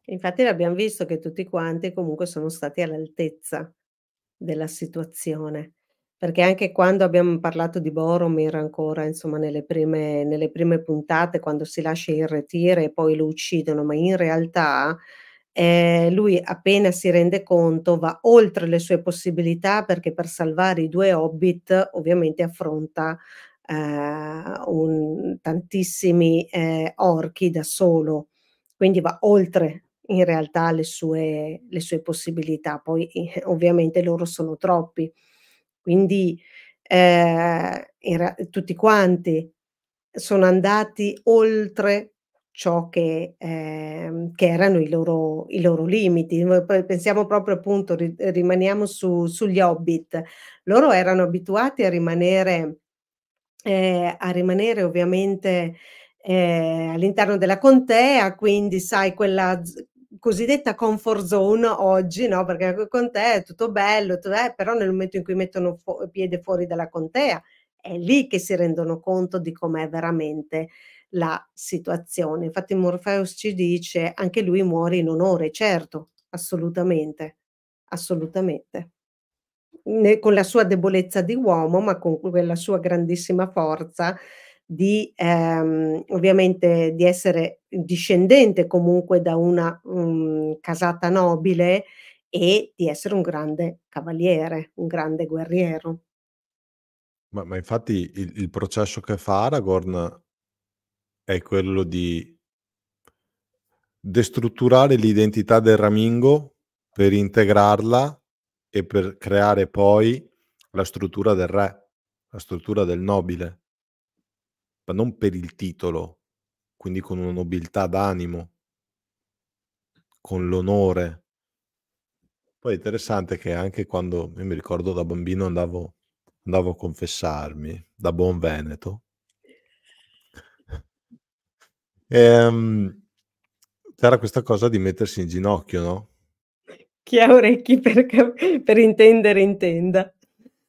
Infatti l'abbiamo visto che tutti quanti comunque sono stati all'altezza della situazione perché anche quando abbiamo parlato di Boromir ancora, insomma, nelle prime, nelle prime puntate, quando si lascia irretire e poi lo uccidono, ma in realtà eh, lui appena si rende conto va oltre le sue possibilità perché per salvare i due hobbit ovviamente affronta eh, un, tantissimi eh, orchi da solo, quindi va oltre in realtà le sue, le sue possibilità, poi (laughs) ovviamente loro sono troppi. Quindi eh, era, tutti quanti sono andati oltre ciò che, eh, che erano i loro, i loro, limiti. Pensiamo proprio appunto, ri, rimaniamo su, sugli hobbit. Loro erano abituati a rimanere, eh, a rimanere ovviamente eh, all'interno della contea, quindi sai quella, cosiddetta comfort zone oggi, no? Perché con te è tutto bello, tutto, eh, però nel momento in cui mettono fu- piede fuori dalla contea è lì che si rendono conto di com'è veramente la situazione. Infatti Morpheus ci dice anche lui muore in onore, certo, assolutamente, assolutamente. Ne, con la sua debolezza di uomo, ma con quella sua grandissima forza di ehm, ovviamente di essere discendente comunque da una um, casata nobile e di essere un grande cavaliere, un grande guerriero. Ma, ma infatti il, il, processo che fa Aragorn è quello di destrutturare l'identità del Ramingo per integrarla e per creare poi la struttura del re, la struttura del nobile, ma non per il titolo, quindi con una nobiltà d'animo, con l'onore. Poi è interessante che anche quando, io mi ricordo da bambino andavo, andavo a confessarmi, da buon veneto, (laughs) e, um, c'era questa cosa di mettersi in ginocchio, no? Chi ha orecchi per, cap- per intendere intenda.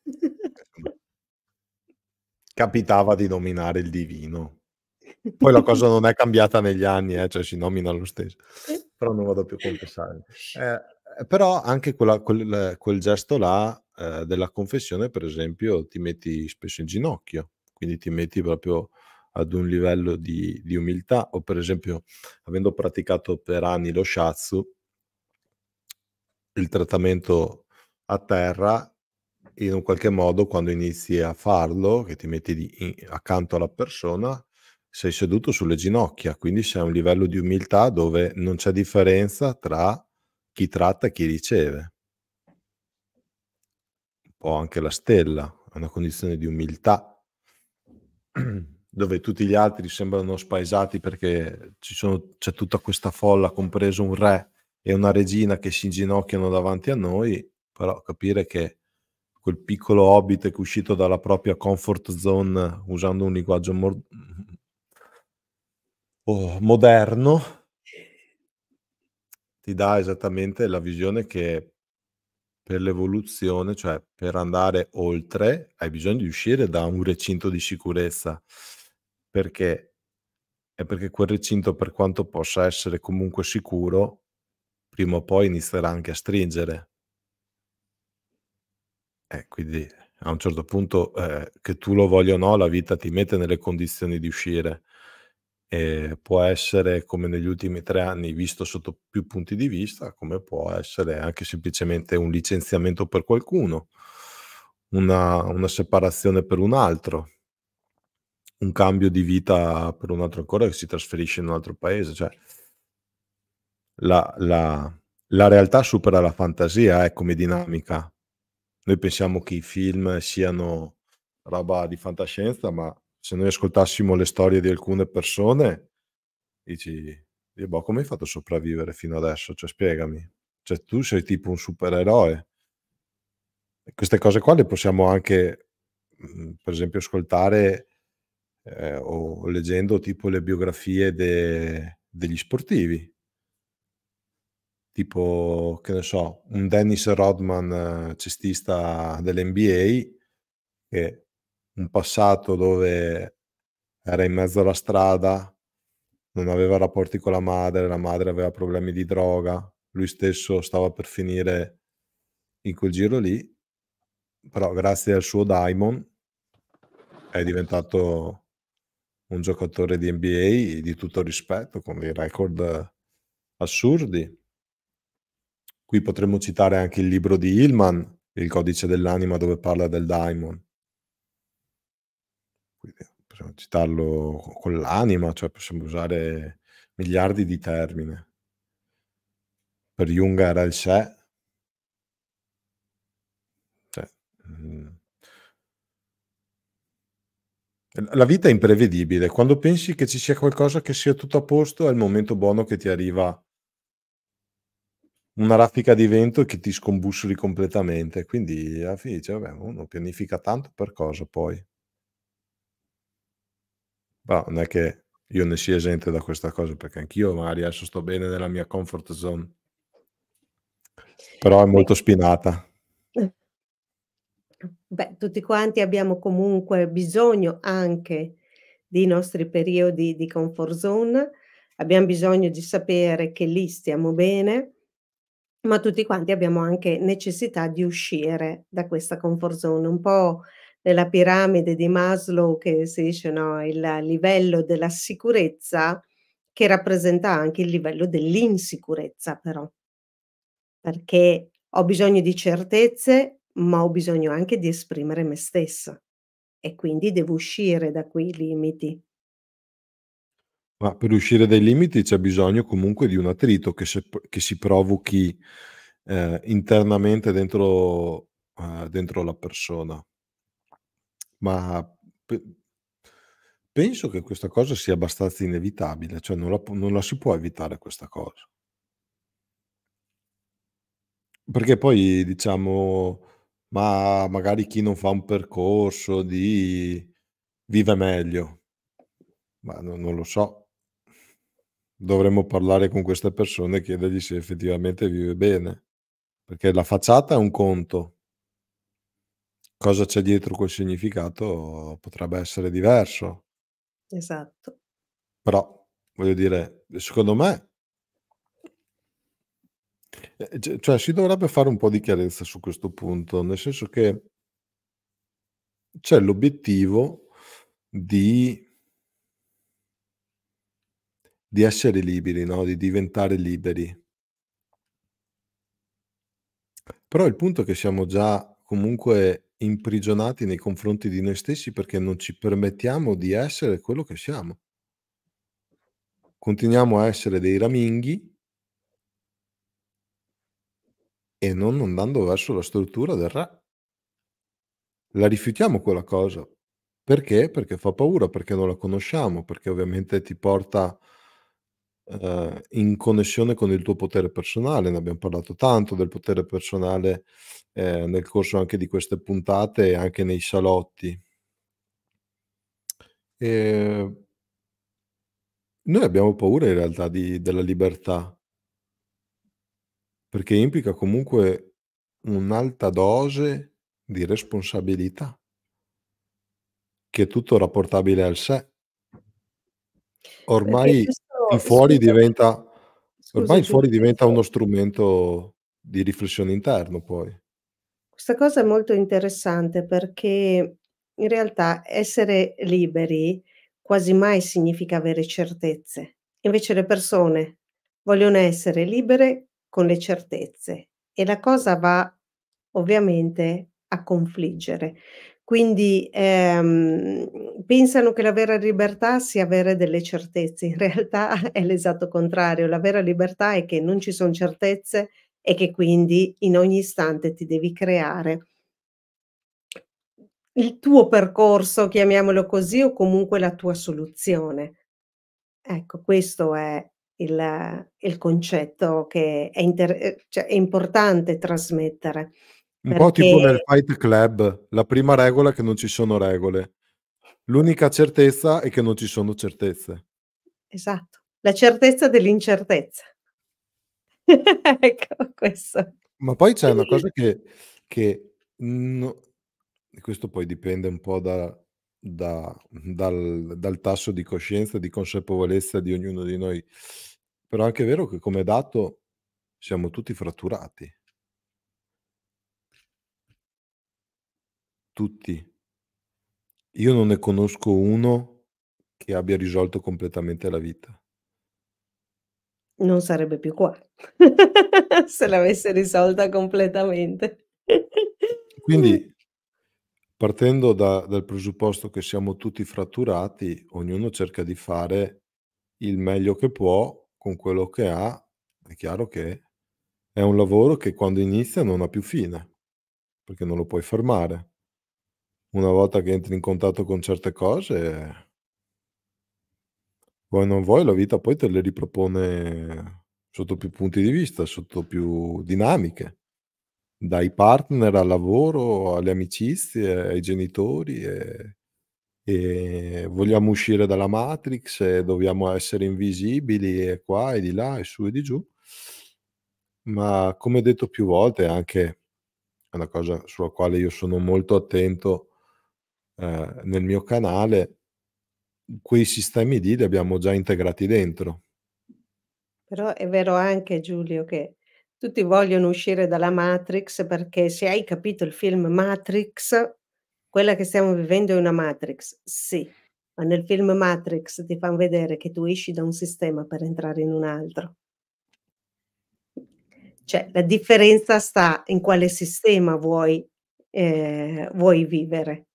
(laughs) Capitava di nominare il divino poi la cosa (laughs) non è cambiata negli anni, eh, cioè si nomina lo stesso, però non vado più a confessare. Eh, eh, però anche quella, quel, quel, gesto là eh, della confessione, per esempio, ti metti spesso in ginocchio, quindi ti metti proprio ad un livello di, di umiltà o per esempio avendo praticato per anni lo shatsu, il trattamento a terra in un qualche modo quando inizi a farlo, che ti metti di, in, accanto alla persona, sei seduto sulle ginocchia, quindi sei a un livello di umiltà dove non c'è differenza tra chi tratta e chi riceve. Un po' anche la stella, è una condizione di umiltà, (clears throat) dove tutti gli altri sembrano spaesati perché sono, c'è tutta questa folla, compreso un re e una regina che si inginocchiano davanti a noi, però capire che quel piccolo hobbit che è uscito dalla propria comfort zone usando un linguaggio mor- moderno ti dà esattamente la visione che per l'evoluzione, cioè per andare oltre, hai bisogno di uscire da un recinto di sicurezza, perché è perché quel recinto, per quanto possa essere comunque sicuro, prima o poi inizierà anche a stringere. Eh, quindi a un certo punto, eh, che tu lo voglia o no, la vita ti mette nelle condizioni di uscire eh, può essere, come negli ultimi tre anni, visto sotto più punti di vista, come può essere anche semplicemente un licenziamento per qualcuno, una, una separazione per un altro, un cambio di vita per un altro ancora che si trasferisce in un altro paese. Cioè, la, la, la realtà supera la fantasia eh, come dinamica. Noi pensiamo che i film siano roba di fantascienza, ma se noi ascoltassimo le storie di alcune persone, dici, io boh, come hai fatto a sopravvivere fino adesso? Cioè, spiegami. Cioè, tu sei tipo un supereroe. E queste cose qua le possiamo anche, mm, per esempio, ascoltare eh, o leggendo tipo le biografie de- degli sportivi. Tipo, che ne so, un Dennis Rodman, eh, cestista dell'NBA, che un passato dove era in mezzo alla strada, non aveva rapporti con la madre, la madre aveva problemi di droga, lui stesso stava per finire in quel giro lì, però grazie al suo Diamond è diventato un giocatore di NBA di tutto rispetto, con dei record assurdi. Qui potremmo citare anche il libro di Hillman, Il codice dell'anima, dove parla del Diamond possiamo cioè, citarlo con l'anima, cioè possiamo usare miliardi di termini. Per Jung era il sé. Cioè, mm. La vita è imprevedibile. Quando pensi che ci sia qualcosa che sia tutto a posto, è il momento buono che ti arriva una raffica di vento che ti scombussoli completamente. Quindi alla fine dice, vabbè, uno pianifica tanto per cosa poi. Però non è che io ne sia esente da questa cosa, perché anch'io magari adesso sto bene nella mia comfort zone. Però è molto spinata. Eh. Beh, tutti quanti abbiamo comunque bisogno anche dei nostri periodi di comfort zone, abbiamo bisogno di sapere che lì stiamo bene, ma tutti quanti abbiamo anche necessità di uscire da questa comfort zone, un po' nella piramide di Maslow che si dice no, il livello della sicurezza che rappresenta anche il livello dell'insicurezza però, perché ho bisogno di certezze ma ho bisogno anche di esprimere me stessa e quindi devo uscire da quei limiti. Ma per uscire dai limiti c'è bisogno comunque di un attrito che, se, che si provochi eh, internamente dentro, eh, dentro la persona ma pe- penso che questa cosa sia abbastanza inevitabile, cioè non la, non la si può evitare questa cosa. Perché poi diciamo, ma magari chi non fa un percorso di vive meglio, ma no- non lo so. Dovremmo parlare con queste persone e chiedergli se effettivamente vive bene, perché la facciata è un conto, cosa c'è dietro quel significato potrebbe essere diverso. Esatto. Però, voglio dire, secondo me, eh, cioè si dovrebbe fare un po' di chiarezza su questo punto, nel senso che c'è l'obiettivo di, di essere liberi, no? di diventare liberi. Però il punto è che siamo già comunque imprigionati nei confronti di noi stessi perché non ci permettiamo di essere quello che siamo. Continuiamo a essere dei raminghi e non andando verso la struttura del re. La rifiutiamo quella cosa. Perché? Perché fa paura, perché non la conosciamo, perché ovviamente ti porta eh, in connessione con il tuo potere personale. Ne abbiamo parlato tanto del potere personale eh, nel corso anche di queste puntate e anche nei salotti. E ehm, noi abbiamo paura in realtà di, della libertà, perché implica comunque un'alta dose di responsabilità, che è tutto rapportabile al sé. Ormai... Questo il fuori scusa, diventa scusa, ormai il fuori diventa uno strumento di riflessione interno poi. Questa cosa è molto interessante perché in realtà essere liberi quasi mai significa avere certezze. Invece le persone vogliono essere libere con le certezze e la cosa va ovviamente a confliggere. Quindi ehm, pensano che la vera libertà sia avere delle certezze, in realtà (laughs) è l'esatto contrario, la vera libertà è che non ci sono certezze e che quindi in ogni istante ti devi creare il tuo percorso, chiamiamolo così, o comunque la tua soluzione. Ecco, questo è il, il concetto che è, inter- eh, cioè è importante trasmettere. Un perché... po' tipo nel Fight Club, la prima regola è che non ci sono regole, l'unica certezza è che non ci sono certezze. Esatto, la certezza dell'incertezza. (laughs) ecco questo. Ma poi c'è una cosa che, che no, questo poi dipende un po' da, da, dal, dal, tasso di coscienza, di consapevolezza di ognuno di noi, però anche è anche vero che come dato siamo tutti fratturati. Tutti. Io non ne conosco uno che abbia risolto completamente la vita. Non sarebbe più qua, (laughs) se eh. l'avesse risolta completamente. Quindi, (laughs) partendo da, dal presupposto che siamo tutti fratturati, ognuno cerca di fare il meglio che può con quello che ha, è chiaro che è un lavoro che quando inizia non ha più fine, perché non lo puoi fermare una volta che entri in contatto con certe cose, vuoi non vuoi, la vita poi te le ripropone sotto più punti di vista, sotto più dinamiche, dai partner al lavoro, alle amicizie, ai genitori. E, e vogliamo uscire dalla Matrix e dobbiamo essere invisibili e qua e di là e su e di giù. Ma come detto più volte, anche è una cosa sulla quale io sono molto attento eh, nel mio canale, quei sistemi lì li abbiamo già integrati dentro. Però è vero anche Giulio che tutti vogliono uscire dalla Matrix perché se hai capito il film Matrix, quella che stiamo vivendo è una Matrix, sì, ma nel film Matrix ti fanno vedere che tu esci da un sistema per entrare in un altro. Cioè la differenza sta in quale sistema vuoi, eh, vuoi vivere.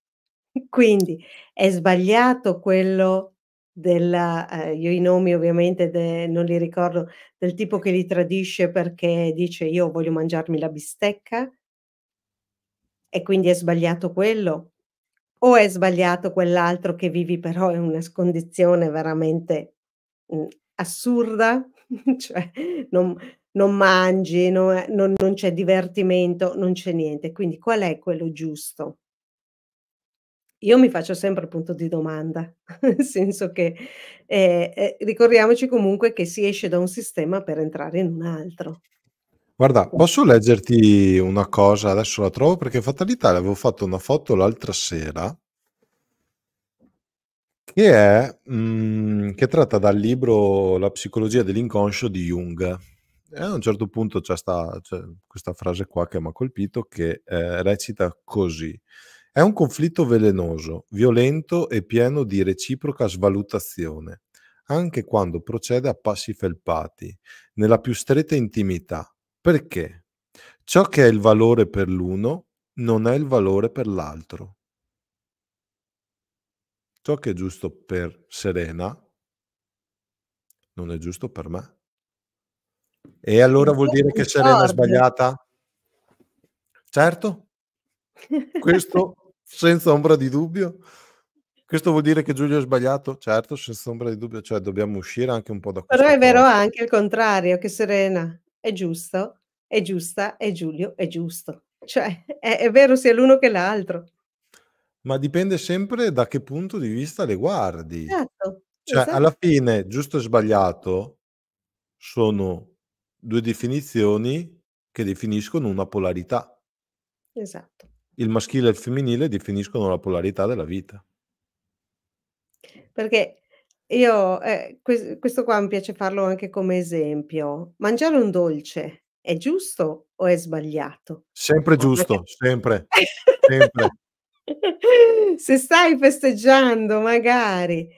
Quindi è sbagliato quello della, eh, io i nomi ovviamente de, non li ricordo, del tipo che li tradisce perché dice io voglio mangiarmi la bistecca e quindi è sbagliato quello o è sbagliato quell'altro che vivi però in una condizione veramente mh, mhmm, assurda, (laughs) cioè non, non mangi, non, non, non c'è divertimento, non c'è niente. Quindi qual è quello giusto? Io mi faccio sempre il punto di domanda, (laughs) nel senso che eh, eh, ricordiamoci comunque che si esce da un sistema per entrare in un altro. Guarda, posso leggerti una cosa? Adesso la trovo perché Fatalità avevo fatto una foto l'altra sera che, è, mh, mm, che tratta dal libro La psicologia dell'inconscio di Jung. E a un certo punto c'è, sta, c'è questa frase qua che mi ha colpito che eh, recita così. È un conflitto velenoso, violento e pieno di reciproca svalutazione, anche quando procede a passi felpati, nella più stretta intimità. Perché? Ciò che è il valore per l'uno non è il valore per l'altro. Ciò che è giusto per Serena non è giusto per me. E allora vuol dire che Serena è sbagliata? Certo, questo senza ombra di dubbio. Questo vuol dire che Giulio ha sbagliato? Certo, senza ombra di dubbio, cioè dobbiamo uscire anche un po' da questo. Però è vero cosa. anche il contrario, che Serena è giusto, è giusta e Giulio è giusto. Cioè è, è vero sia l'uno che l'altro. Ma dipende sempre da che punto di vista le guardi. Esatto. Cioè esatto. alla fine giusto e sbagliato sono due definizioni che definiscono una polarità. Esatto il maschile e il femminile definiscono la polarità della vita. Perché io, eh, que- questo qua mi piace farlo anche come esempio. Mangiare un dolce è giusto o è sbagliato? Sempre giusto, sempre, (laughs) sempre. Se stai festeggiando magari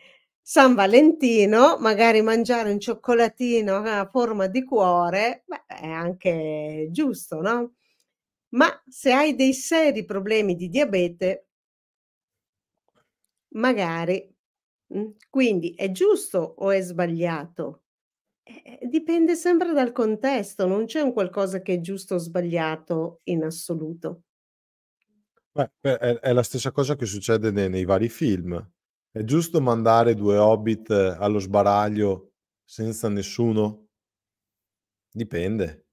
San Valentino, magari mangiare un cioccolatino eh, a forma di cuore beh, è anche giusto, no? ma se hai dei seri problemi di diabete, magari. Mm, quindi è giusto o è sbagliato? Eh, eh, dipende sempre dal contesto, non c'è un qualcosa che è giusto o sbagliato in assoluto. Beh, è, è la stessa cosa che succede nei, nei vari film. È giusto mandare due hobbit eh, allo sbaraglio senza nessuno? Dipende.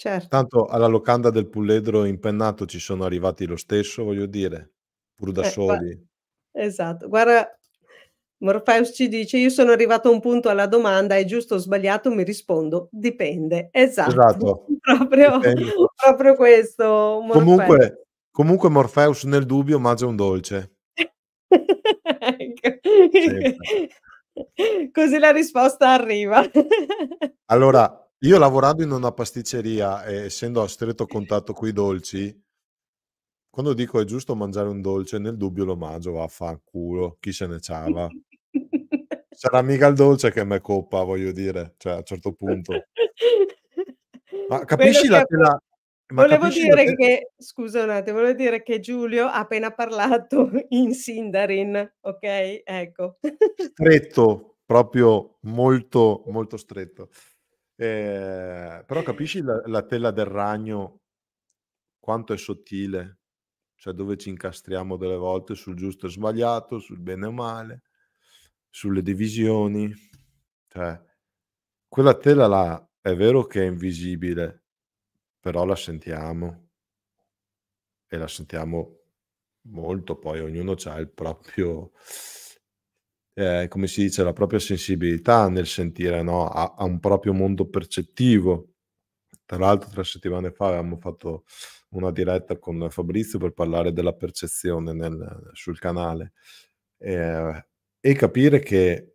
Certo. Tanto alla locanda del Pulledro impennato ci sono arrivati lo stesso, voglio dire, pur da Eh, gua soli. esatto. Guarda, Morpheus ci dice: Io sono arrivato a un punto alla domanda, è giusto o sbagliato? Mi rispondo: dipende. Esatto, Esatto, (laughs) proprio, dipende. proprio questo, Morpheus. Comunque comunque Morpheus nel dubbio mangia un dolce. Ecco. (laughs) Così la risposta arriva. Allora io lavorando in una pasticceria e essendo a stretto contatto con i dolci, quando dico è giusto mangiare un dolce, nel dubbio lo mangio, vaffanculo, chi se ne ciava. Sarà mica il dolce che me coppa, voglio dire, cioè a un certo punto. Ma (laughs) capisci Quello la, che... ma volevo dire te... che, scusa un attimo, volevo dire che Giulio ha appena parlato (laughs) in Sindarin, ok? Ecco. Stretto, proprio molto, molto stretto. Eh, però capisci la, la tela del ragno quanto è sottile, cioè dove ci incastriamo delle volte sul giusto e sbagliato, sul bene o male, sulle divisioni. Cioè, quella tela là è vero che è invisibile, però la sentiamo e la sentiamo molto, poi ognuno ha il proprio eh, come si dice, la propria sensibilità nel sentire, no? ha, ha un proprio mondo percettivo. Tra l'altro tre settimane fa abbiamo fatto una diretta con Fabrizio per parlare della percezione nel, sul canale eh, e capire che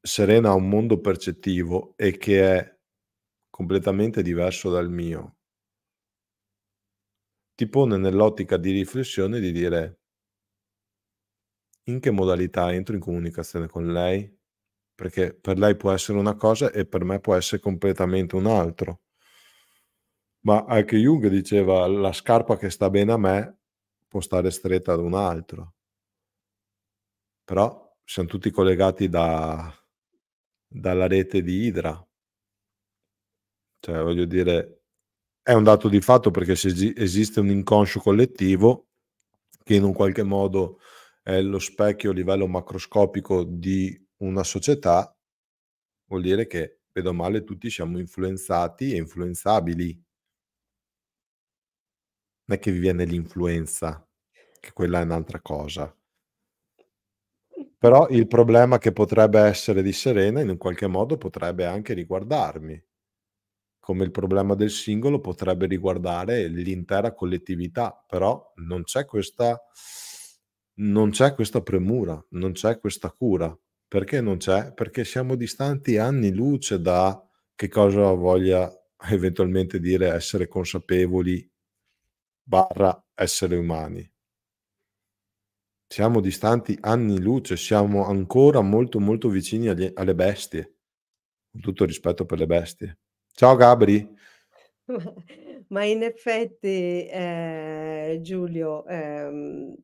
Serena ha un mondo percettivo e che è completamente diverso dal mio ti pone nell'ottica di riflessione di dire in che modalità entro in comunicazione con lei? Perché per lei può essere una cosa e per me può essere completamente un altro. Ma anche Jung diceva la scarpa che sta bene a me può stare stretta ad un altro. Però siamo tutti collegati da, dalla rete di Idra. Cioè, voglio dire, è un dato di fatto perché esiste un inconscio collettivo che in un qualche modo è lo specchio a livello macroscopico di una società, vuol dire che, vedo male, tutti siamo influenzati e influenzabili. Non è che vi viene l'influenza, che quella è un'altra cosa. Però il problema che potrebbe essere di Serena in un qualche modo potrebbe anche riguardarmi, come il problema del singolo potrebbe riguardare l'intera collettività, però non c'è questa non c'è questa premura, non c'è questa cura. Perché non c'è? Perché siamo distanti anni luce da che cosa voglia eventualmente dire essere consapevoli barra essere umani. Siamo distanti anni luce, siamo ancora molto molto vicini agli, alle bestie. Con tutto rispetto per le bestie. Ciao Gabri! (laughs) Ma in effetti, eh, Giulio, ehm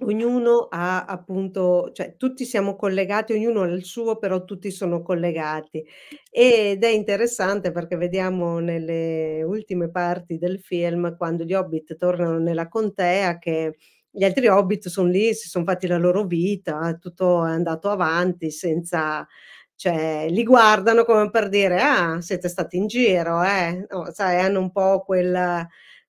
ognuno ha appunto, cioè tutti siamo collegati, ognuno ha il suo, però tutti sono collegati. Ed è interessante perché vediamo nelle ultime parti del film, quando gli hobbit tornano nella contea, che gli altri hobbit sono lì, si sono fatti la loro vita, tutto è andato avanti senza... Cioè, li guardano come per dire, ah, siete stati in giro, eh? No, sai, hanno un po' quella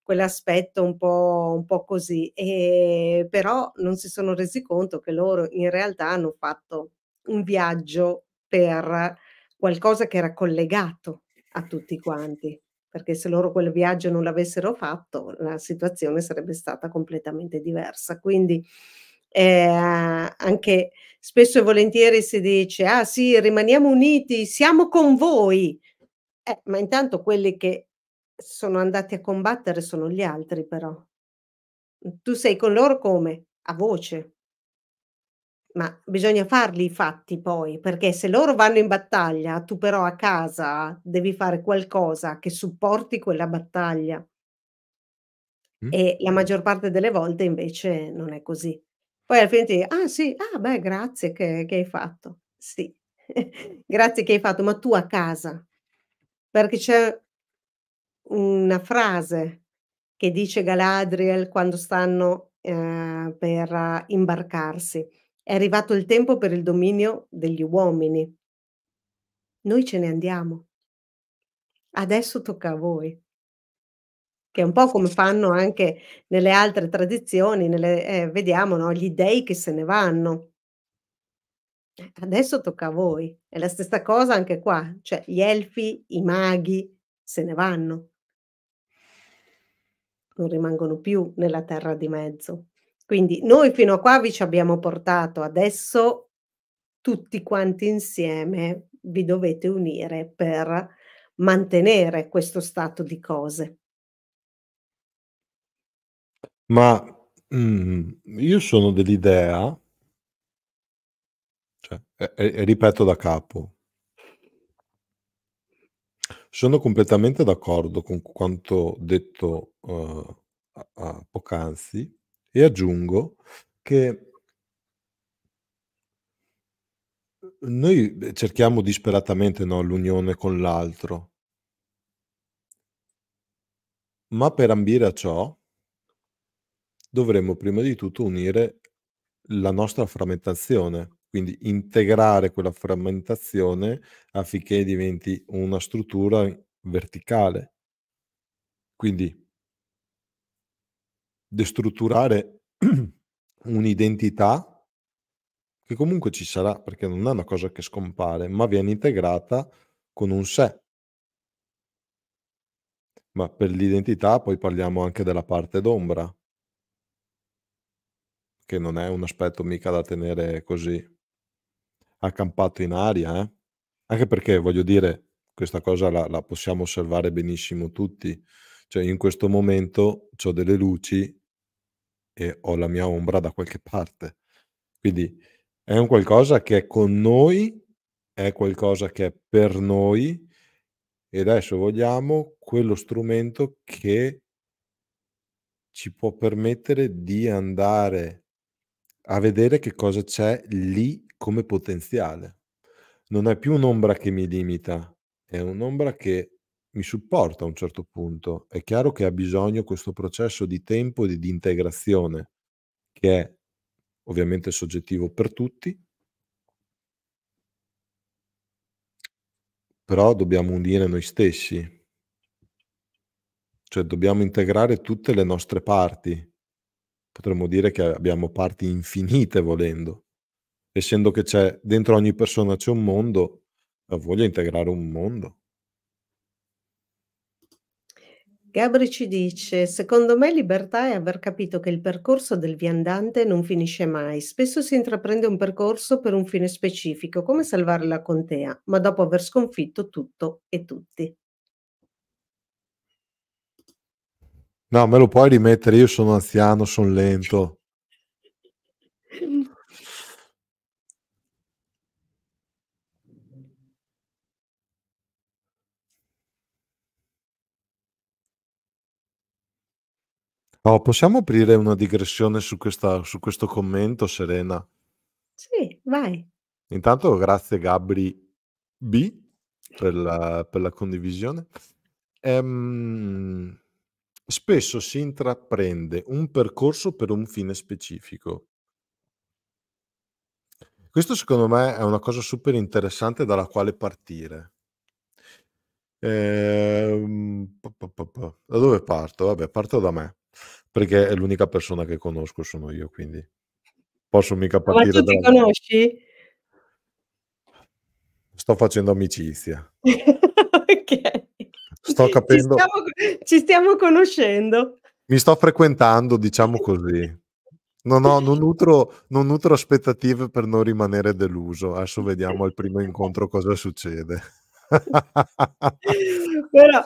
quell'aspetto un po', un po', così, e, ehm, però non si sono resi conto che loro in realtà hanno fatto un viaggio per qualcosa che era collegato a tutti quanti, perché se loro quel viaggio non l'avessero fatto la situazione sarebbe stata completamente diversa. Quindi eh, anche spesso e volentieri si dice, ah sì, rimaniamo uniti, siamo con voi, eh, ma intanto quelli che sono andati a combattere, sono gli altri però. Mhmm, tu sei con loro come? A voce. Ma bisogna farli i fatti poi, perché se loro vanno in battaglia, tu però a casa devi fare qualcosa che supporti quella battaglia. Mh. E la maggior parte delle volte invece non è così. Poi alla fine ti "Ah sì, ah beh grazie che che hai fatto". Sì, (laughs) grazie che hai fatto, ma tu a casa. Perché c'è una frase che dice Galadriel quando stanno eh, per eh, imbarcarsi. È arrivato il tempo per il dominio degli uomini. Noi ce ne andiamo. Adesso tocca a voi. Che è un po' come fanno anche nelle altre tradizioni, nelle, eh, vediamo no? gli dei che se ne vanno. Adesso tocca a voi. È la stessa cosa anche qua, cioè gli elfi, i maghi, se ne vanno, non rimangono più nella terra di mezzo. Quindi noi fino a qua vi ci abbiamo portato, adesso tutti quanti insieme vi dovete unire per mantenere questo stato di cose. Ma mm, io sono dell'idea, cioè, e, e ripeto da capo, sono completamente d'accordo con quanto detto eh, a- a- poc'anzi e aggiungo che noi cerchiamo disperatamente no, l'unione con l'altro, ma per ambire a ciò dovremmo prima di tutto unire la nostra frammentazione. Quindi integrare quella frammentazione affinché diventi una struttura verticale. Quindi destrutturare (clears throat) un'identità che comunque ci sarà perché non è una cosa che scompare, ma viene integrata con un sé. Ma per l'identità poi parliamo anche della parte d'ombra, che non è un aspetto mica da tenere così accampato in aria, eh? anche perché voglio dire, questa cosa la, la, possiamo osservare benissimo tutti, cioè in questo momento ho delle luci e ho la mia ombra da qualche (laughs) parte, quindi è un qualcosa che è con noi, è qualcosa che è per noi e adesso vogliamo quello strumento che ci può permettere di andare a vedere che cosa c'è lì come potenziale. Non è più un'ombra che mi limita, è un'ombra che mi supporta a un certo punto. È chiaro che ha bisogno questo processo di tempo e di integrazione, che è ovviamente soggettivo per tutti, però dobbiamo unire noi stessi, cioè dobbiamo integrare tutte le nostre parti. Potremmo dire che abbiamo parti infinite volendo essendo che c'è dentro ogni persona c'è un mondo, eh, voglio integrare un mondo. Gabri ci dice, secondo me libertà è aver capito che il percorso del viandante non finisce mai. Spesso si intraprende un percorso per un fine specifico, come salvare la contea, ma dopo aver sconfitto tutto e tutti. No, me lo puoi rimettere, io sono anziano, sono lento. Oh, possiamo aprire una digressione su, questa, su questo commento, Serena? Sì, vai. Intanto grazie Gabri B per la, per la condivisione. Ehm, spesso si intraprende un percorso per un fine specifico. Questo secondo me è una cosa super interessante dalla quale partire. Ehm, da dove parto? Vabbè, parto da me perché è l'unica persona che conosco, sono io, quindi posso mica partire Ma tu ti conosci? Sto facendo amicizia. ok. Sto capendo. Ci stiamo, ci stiamo conoscendo. Mi sto frequentando, diciamo così. No, no, non nutro, non nutro, aspettative per non rimanere deluso. Adesso vediamo al primo incontro cosa succede. (laughs) Però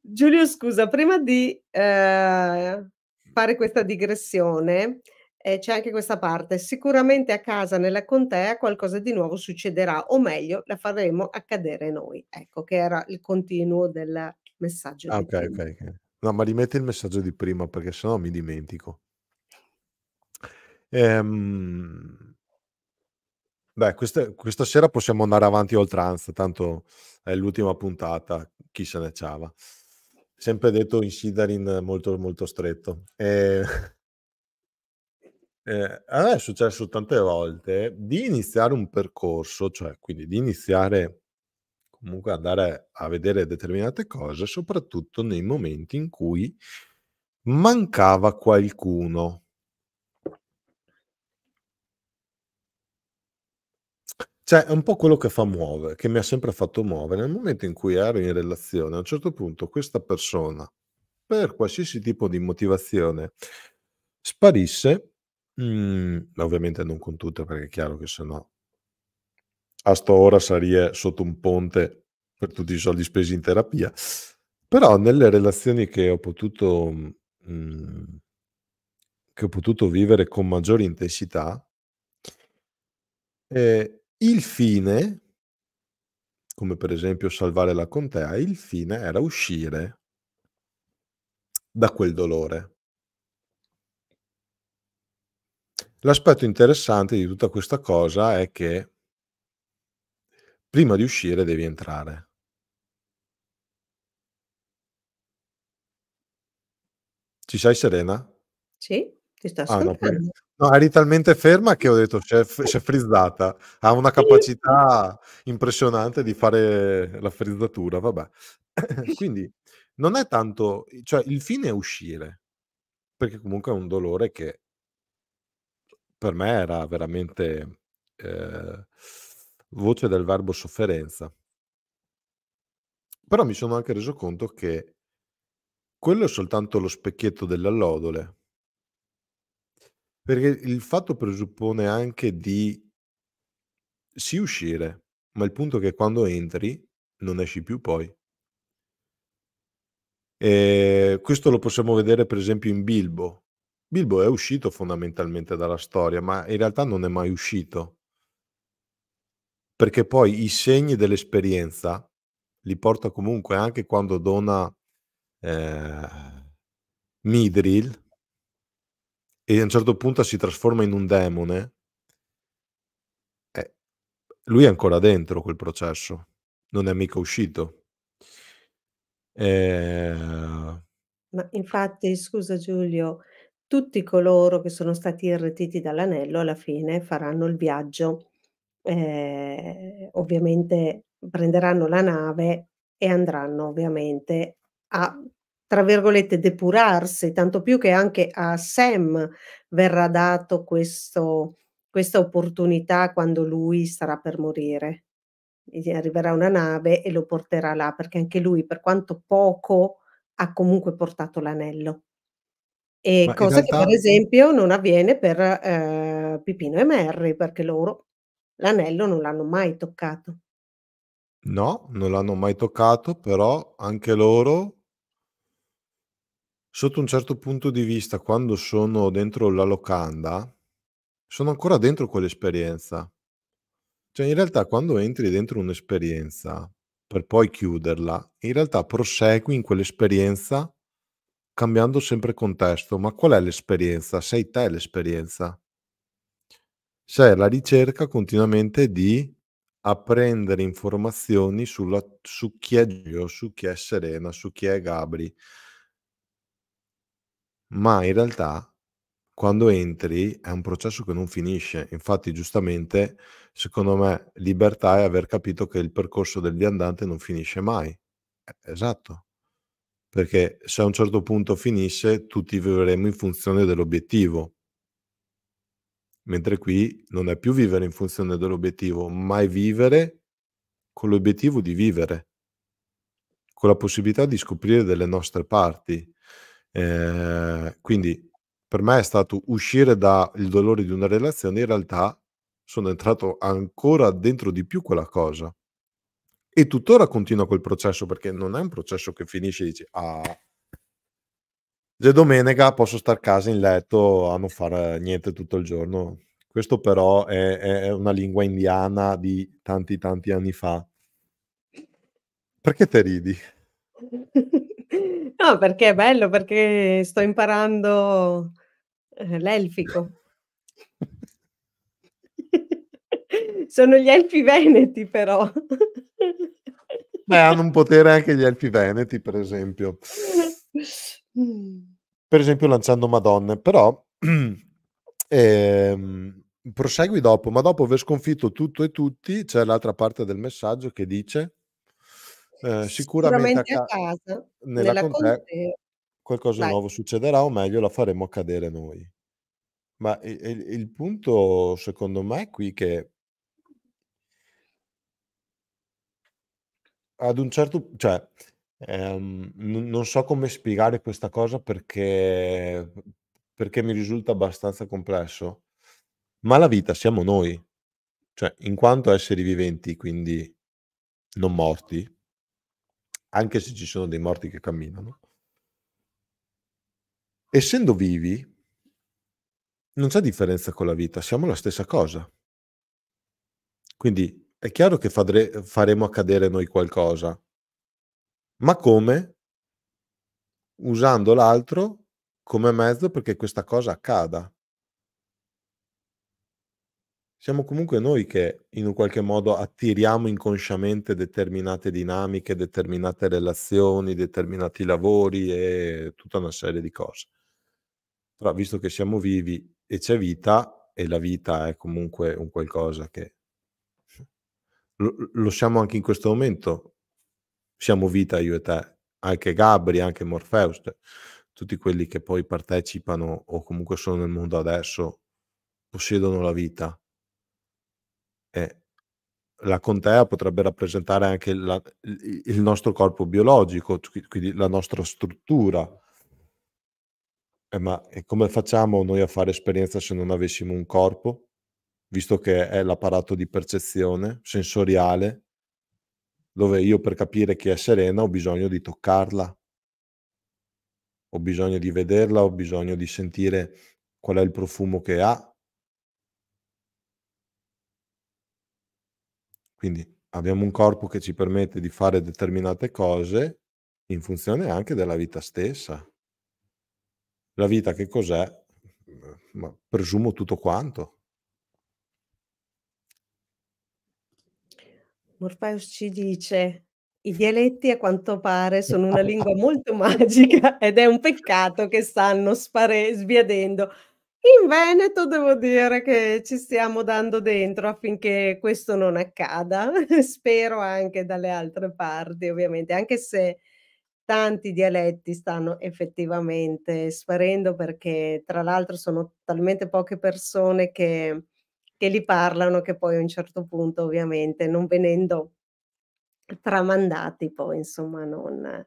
Giulio, scusa, prima di eh, fare questa digressione, eh, c'è anche questa parte. Sicuramente a casa, nella contea, qualcosa di nuovo succederà, o meglio, la faremo accadere noi. Ecco, che era il continuo del messaggio. Ah, ok, prima. ok. No, ma rimetti il messaggio di prima perché sennò mi dimentico. Ehm Beh, queste- questa sera possiamo andare avanti oltranza, tanto è l'ultima puntata, chi se ne ciava. Sempre detto in Sidarin molto, molto stretto. E... Eh, (laughs) eh, a me è successo tante volte di iniziare un percorso, cioè quindi di iniziare comunque andare a vedere determinate cose, soprattutto nei momenti in cui mancava qualcuno. Cioè, è un po' quello che fa muovere, che mi ha sempre fatto muovere. Nel momento in cui ero in relazione, a un certo punto questa persona, per qualsiasi tipo di motivazione, sparisse, mm, ovviamente non con tutte, perché è chiaro che se no a sto ora sarei sotto un ponte per tutti i soldi spesi in terapia. Però nelle relazioni che ho potuto, mm, che ho potuto vivere con maggiore intensità, eh, il fine, come per esempio salvare la contea, il fine era uscire da quel dolore. L'aspetto interessante di tutta questa cosa è che prima di uscire devi entrare. Ci sei serena? Sì. Ti sta ah, no, eri talmente ferma che ho detto c'è, c'è frizzata. Ha una capacità impressionante di fare la frizzatura, vabbè. (laughs) Quindi non è tanto... Cioè, il fine è uscire, perché comunque è un dolore che per me era veramente eh, voce del verbo sofferenza. Però mi sono anche reso conto che quello è soltanto lo specchietto delle allodole perché il fatto presuppone anche di sì uscire, ma il punto è che quando entri non esci più poi. E ehm, questo lo possiamo vedere per esempio in Bilbo. Bilbo è uscito fondamentalmente dalla storia, ma in realtà non è mai uscito. Perché poi i segni dell'esperienza li porta comunque anche quando dona eh, Midril, e a un certo punto si trasforma in un demone, eh, lui è ancora dentro quel processo, non è mica uscito. Eh... Ma infatti, scusa Giulio, tutti coloro che sono stati irretiti dall'anello alla fine faranno il viaggio, eh, ovviamente prenderanno la nave e andranno ovviamente a tra virgolette, depurarsi, tanto più che anche a Sam verrà dato questo, questa opportunità quando lui sarà per morire. arriverà una nave e lo porterà là, perché anche lui, per quanto poco, ha comunque portato l'anello. E cosa realtà... che, per esempio, non avviene per eh, Pipino e Merry, perché loro l'anello non l'hanno mai toccato. No, non l'hanno mai toccato, però anche loro Sotto un certo punto di vista, quando sono dentro la locanda, sono ancora dentro quell'esperienza. Cioè, in realtà, quando entri dentro un'esperienza per poi chiuderla, in realtà prosegui in quell'esperienza cambiando sempre contesto. Ma qual è l'esperienza? Sei te l'esperienza. Sei la ricerca continuamente di apprendere informazioni sulla- su chi è Gio, su chi è Serena, su chi è Gabri, ma in realtà quando entri è un processo che non finisce. Infatti, giustamente, secondo me, libertà è aver capito che il percorso del viandante non finisce mai. Eh, esatto. Perché se a un certo punto finisce, tutti vivremo in funzione dell'obiettivo. Mentre qui non è più vivere in funzione dell'obiettivo, ma è vivere con l'obiettivo di vivere, con la possibilità di scoprire delle nostre parti, eh, quindi per me è stato uscire dal dolore di una relazione, in realtà sono entrato ancora dentro di più quella cosa. E tuttora continua quel processo perché non è un processo che finisce e dici ah, è domenica, posso star a casa in letto a non fare niente tutto il giorno. Questo però è, è una lingua indiana di tanti tanti anni fa. Perché te ridi? (laughs) No, perché è bello, perché sto imparando eh, l'elfico. (laughs) Sono gli elfi veneti, però. Beh, hanno un potere anche gli elfi veneti, per esempio. (laughs) Per esempio lanciando Madonne, però (clears throat) ehm, prosegui dopo, ma dopo aver sconfitto tutto e tutti c'è l'altra parte del messaggio che dice eh, sicuramente, sicuramente, a, ca- a casa, nella, nella contea, contea qualcosa Vai. nuovo succederà o meglio la faremo accadere noi. Ma il, il punto secondo me è qui che ad un certo cioè ehm, n- non so come spiegare questa cosa perché, perché mi risulta abbastanza complesso, ma la vita siamo noi, cioè in quanto esseri viventi, quindi non morti, anche se ci sono dei morti che camminano, essendo vivi, non c'è differenza con la vita, siamo la stessa cosa. Quindi è chiaro che fadre, faremo accadere noi qualcosa, ma come? Usando l'altro come mezzo perché questa cosa accada siamo comunque noi che in un qualche modo attiriamo inconsciamente determinate dinamiche, determinate relazioni, determinati lavori e tutta una serie di cose. Però visto che siamo vivi e c'è vita, e la vita è comunque un qualcosa che lo, lo siamo anche in questo momento, siamo vita io e te, anche Gabri, anche Morpheus, tutti quelli che poi partecipano o comunque sono nel mondo adesso, possiedono la vita eh, la contea potrebbe rappresentare anche la, il nostro corpo biologico, quindi la nostra struttura. Eh, ma come facciamo noi a fare esperienza se non avessimo un corpo, visto che è l'apparato di percezione sensoriale, dove io per capire chi è serena ho bisogno di toccarla, ho bisogno di vederla, ho bisogno di sentire qual è il profumo che ha, Quindi abbiamo un corpo che ci permette di fare determinate cose in funzione anche della vita stessa. La vita che cos'è? Mm, ma presumo tutto quanto. Morpheus ci dice, i dialetti a quanto pare (laughs) sono una lingua molto magica ed è un peccato che stanno spare- sbiadendo. In Veneto devo dire che ci stiamo dando dentro affinché questo non accada, (laughs) spero anche dalle altre parti ovviamente, anche se tanti dialetti stanno effettivamente sparendo perché tra l'altro sono talmente poche persone che, che li parlano che poi a un certo punto ovviamente non venendo tramandati poi insomma non,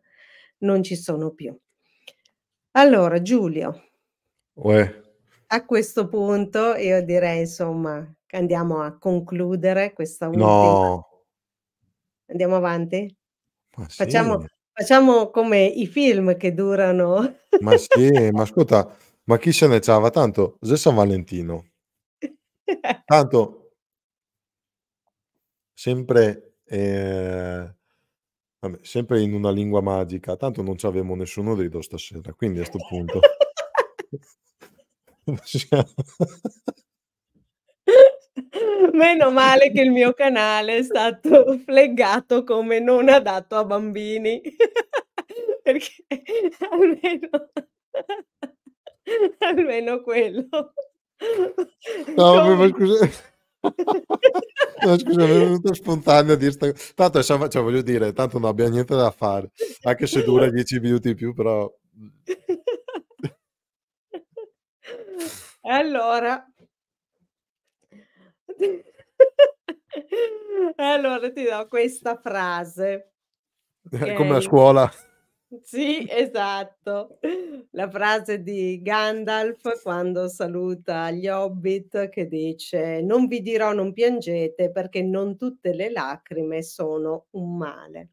non ci sono più. Allora Giulio. Uè a questo punto io direi, insomma, che andiamo a concludere questa ultima. No. Andiamo avanti? Ma sì. Facciamo, facciamo come i film che durano. Ma sì, ma ascolta, ma chi se ne ciava tanto? Cos'è San Valentino? (laughs) Tanto, sempre, eh, vabbè, sempre in una lingua magica, tanto non ci avevamo nessuno rido stasera, quindi a questo punto... (laughs) Meno male che il mio canale è stato fleggato come non adatto a bambini, (laughs) perché almeno, (laughs) almeno quello. No, come... ma scusa. No, scusa, mi è venuto spontaneo a dire Tanto, cioè, voglio dire, tanto non abbiamo niente da fare, anche se dura 10 minuti in più, però allora... (laughs) allora ti do questa frase. Eh, okay. Come a scuola. Sì, esatto. La frase di Gandalf quando saluta gli hobbit che dice non vi dirò non piangete perché non tutte le lacrime sono un male.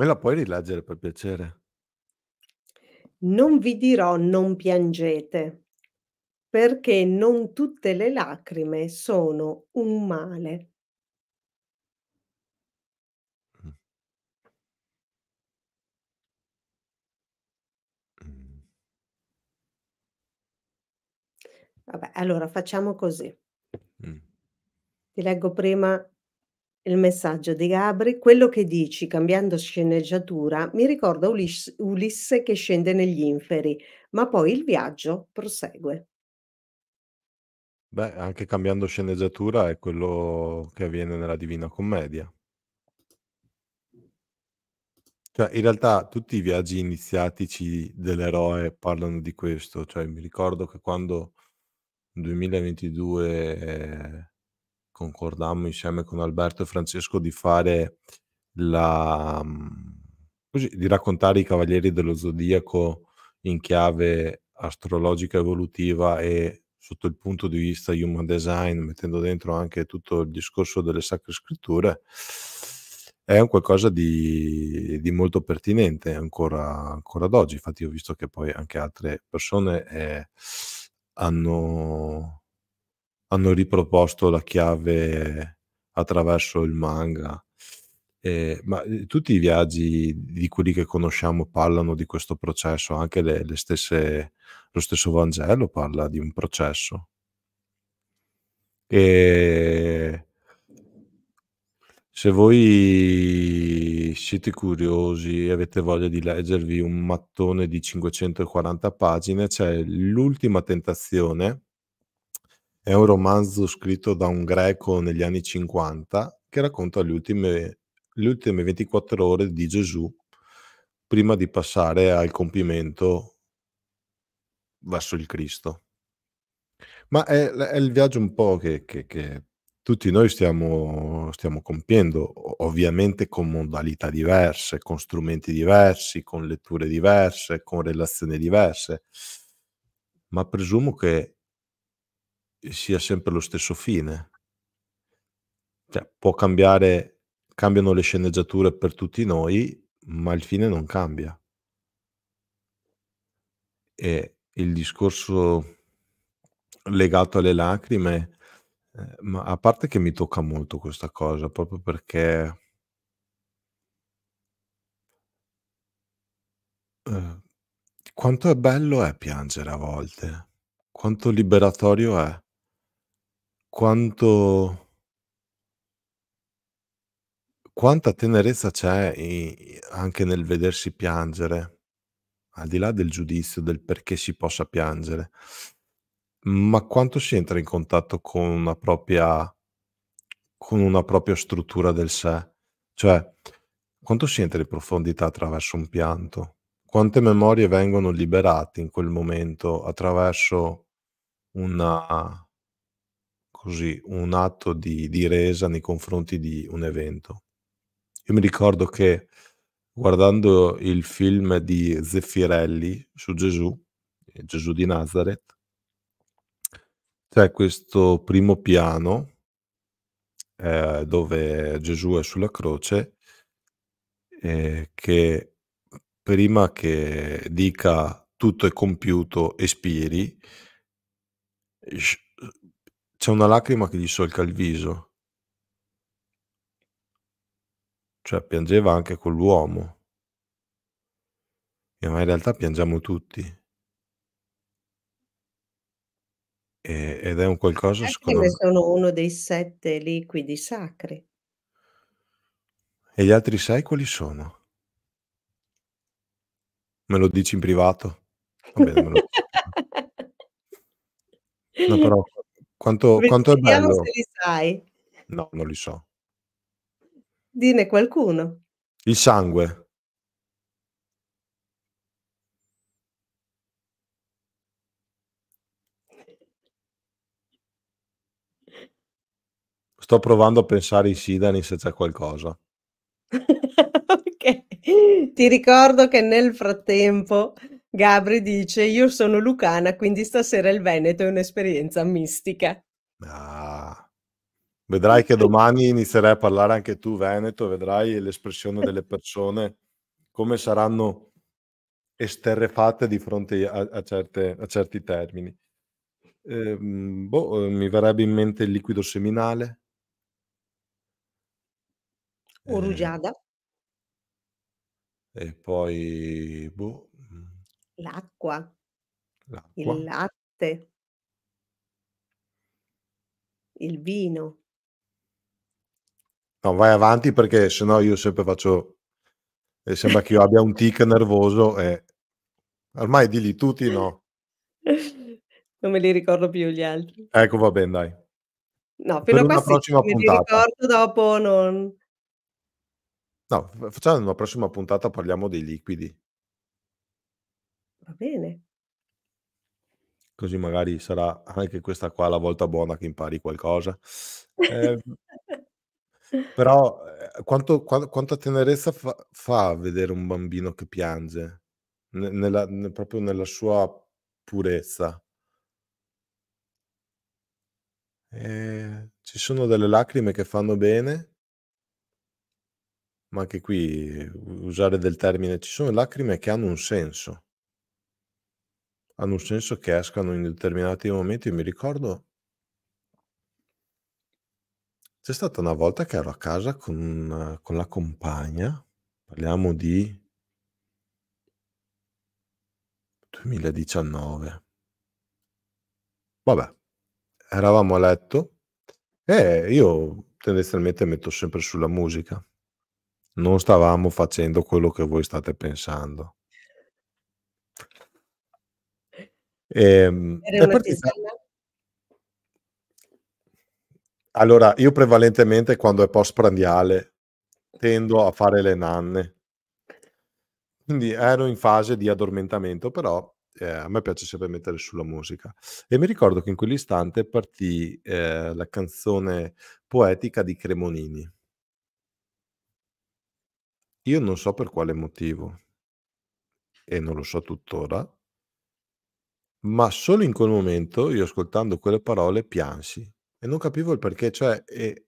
Me la puoi rileggere per piacere? Non vi dirò non piangete, perché non tutte le lacrime sono un male. Mm. Mm. Vabbè, allora facciamo così. Mh. Mm. Ti leggo prima il messaggio di Gabri, quello che dici cambiando sceneggiatura, mi ricorda Ulis- Ulisse che scende negli inferi, ma poi il viaggio prosegue. Beh, anche cambiando sceneggiatura è quello che avviene nella Divina Commedia. Cioè, in realtà tutti i viaggi iniziatici dell'eroe parlano di questo. Cioè, mi ricordo che quando nel 2022... Eh, concordammo insieme con Alberto e Francesco di fare la... Mm, di raccontare i Cavalieri dello Zodiaco in chiave astrologica evolutiva e sotto il punto di vista human design, mettendo dentro anche tutto il discorso delle sacre scritture, è un qualcosa di, di molto pertinente ancora, ancora, ad oggi. Infatti, ho visto che poi anche altre persone eh, hanno hanno riproposto la chiave attraverso il manga. Eh, ma eh, tutti i viaggi di quelli che conosciamo parlano di questo processo, anche le, le stesse, lo stesso Vangelo parla di un processo. E se voi siete curiosi e avete voglia di leggervi un mattone di 540 pagine, c'è l'ultima tentazione è un romanzo scritto da un greco negli anni 50 che racconta le ultime, le ultime 24 ore di Gesù prima di passare al compimento verso il Cristo. Ma è, è il viaggio un po' che, che, che tutti noi stiamo, stiamo, compiendo, ovviamente con modalità diverse, con strumenti diversi, con letture diverse, con relazioni diverse, ma presumo che sia sempre lo stesso fine. Cioè, può cambiare, cambiano le sceneggiature per tutti noi, ma il fine non cambia. E il discorso legato alle lacrime, eh, ma a parte che mi tocca molto questa cosa, proprio perché eh, quanto è bello è piangere a volte, quanto liberatorio è quanto quanta tenerezza c'è anche nel vedersi piangere, al di là del giudizio, del perché si possa piangere, ma quanto si entra in contatto con una propria con una propria struttura del sé? Cioè, quanto si entra in profondità attraverso un pianto? Quante memorie vengono liberate in quel momento attraverso una così un atto di, di resa nei confronti di un evento. Io mi ricordo che guardando il film di Zeffirelli su Gesù, eh, Gesù di Nazareth, c'è questo primo piano eh, dove Gesù è sulla croce eh, che prima che dica tutto è compiuto, espiri, c'è una lacrima che gli solca il viso. Cioè piangeva anche quell'uomo. E eh, ma in realtà piangiamo tutti. E, ed è un qualcosa secondo me. sono uno dei sette liquidi sacri. E gli altri sei quali sono? Me lo dici in privato? Va bene, me lo... (laughs) no, però quanto, quanto è bello. se li sai. No, non li so. Dine qualcuno. Il sangue. Sto provando a pensare in Sidani se c'è qualcosa. (laughs) ok. Ti ricordo che nel frattempo Gabri dice: Io sono lucana, quindi stasera il Veneto è un'esperienza mistica. Ah, vedrai che domani inizierai a parlare anche tu, Veneto, vedrai l'espressione delle persone come saranno esterrefatte di fronte a, a, certe, a certi termini. Eh, boh, mi verrebbe in mente il liquido seminale. O rugiada. Eh, e poi, boh, L'acqua, il latte, il vino. No, vai avanti perché sennò io sempre faccio eh, sembra che io abbia un tic nervoso e ormai di lì tutti no. (laughs) Non me li ricordo più gli altri. Ecco, va bene, dai. No, fino Per a qua sì, prossima puntata. ricordo dopo non... No, facciamo una prossima puntata, parliamo dei liquidi. Va bene. Così magari sarà anche questa qua la volta buona che impari qualcosa. Eh, però eh, quanto, quanta tenerezza fa-, fa vedere un bambino che piange? nella, proprio nella sua purezza. Eh, ci sono delle lacrime che fanno bene, ma anche qui eh, usare del termine, ci sono lacrime che hanno un senso hanno un senso che escano in determinati momenti. Io mi ricordo, c'è stata una volta che ero a casa con, con la compagna, parliamo di 2019. Vabbè, eravamo a letto e io tendenzialmente metto sempre sulla musica. Non stavamo facendo quello che voi state pensando. Ehm, Era una partita... Allora, io prevalentemente quando è postprandiale tendo a fare le nanne. Quindi ero in fase di addormentamento, però eh, a me piace sempre mettere sulla musica. E mi ricordo che in quell'istante partì eh, la canzone poetica di Cremonini. Io non so per quale motivo, e non lo so tuttora, ma solo in quel momento io ascoltando quelle parole piansi e non capivo il perché, cioè, e,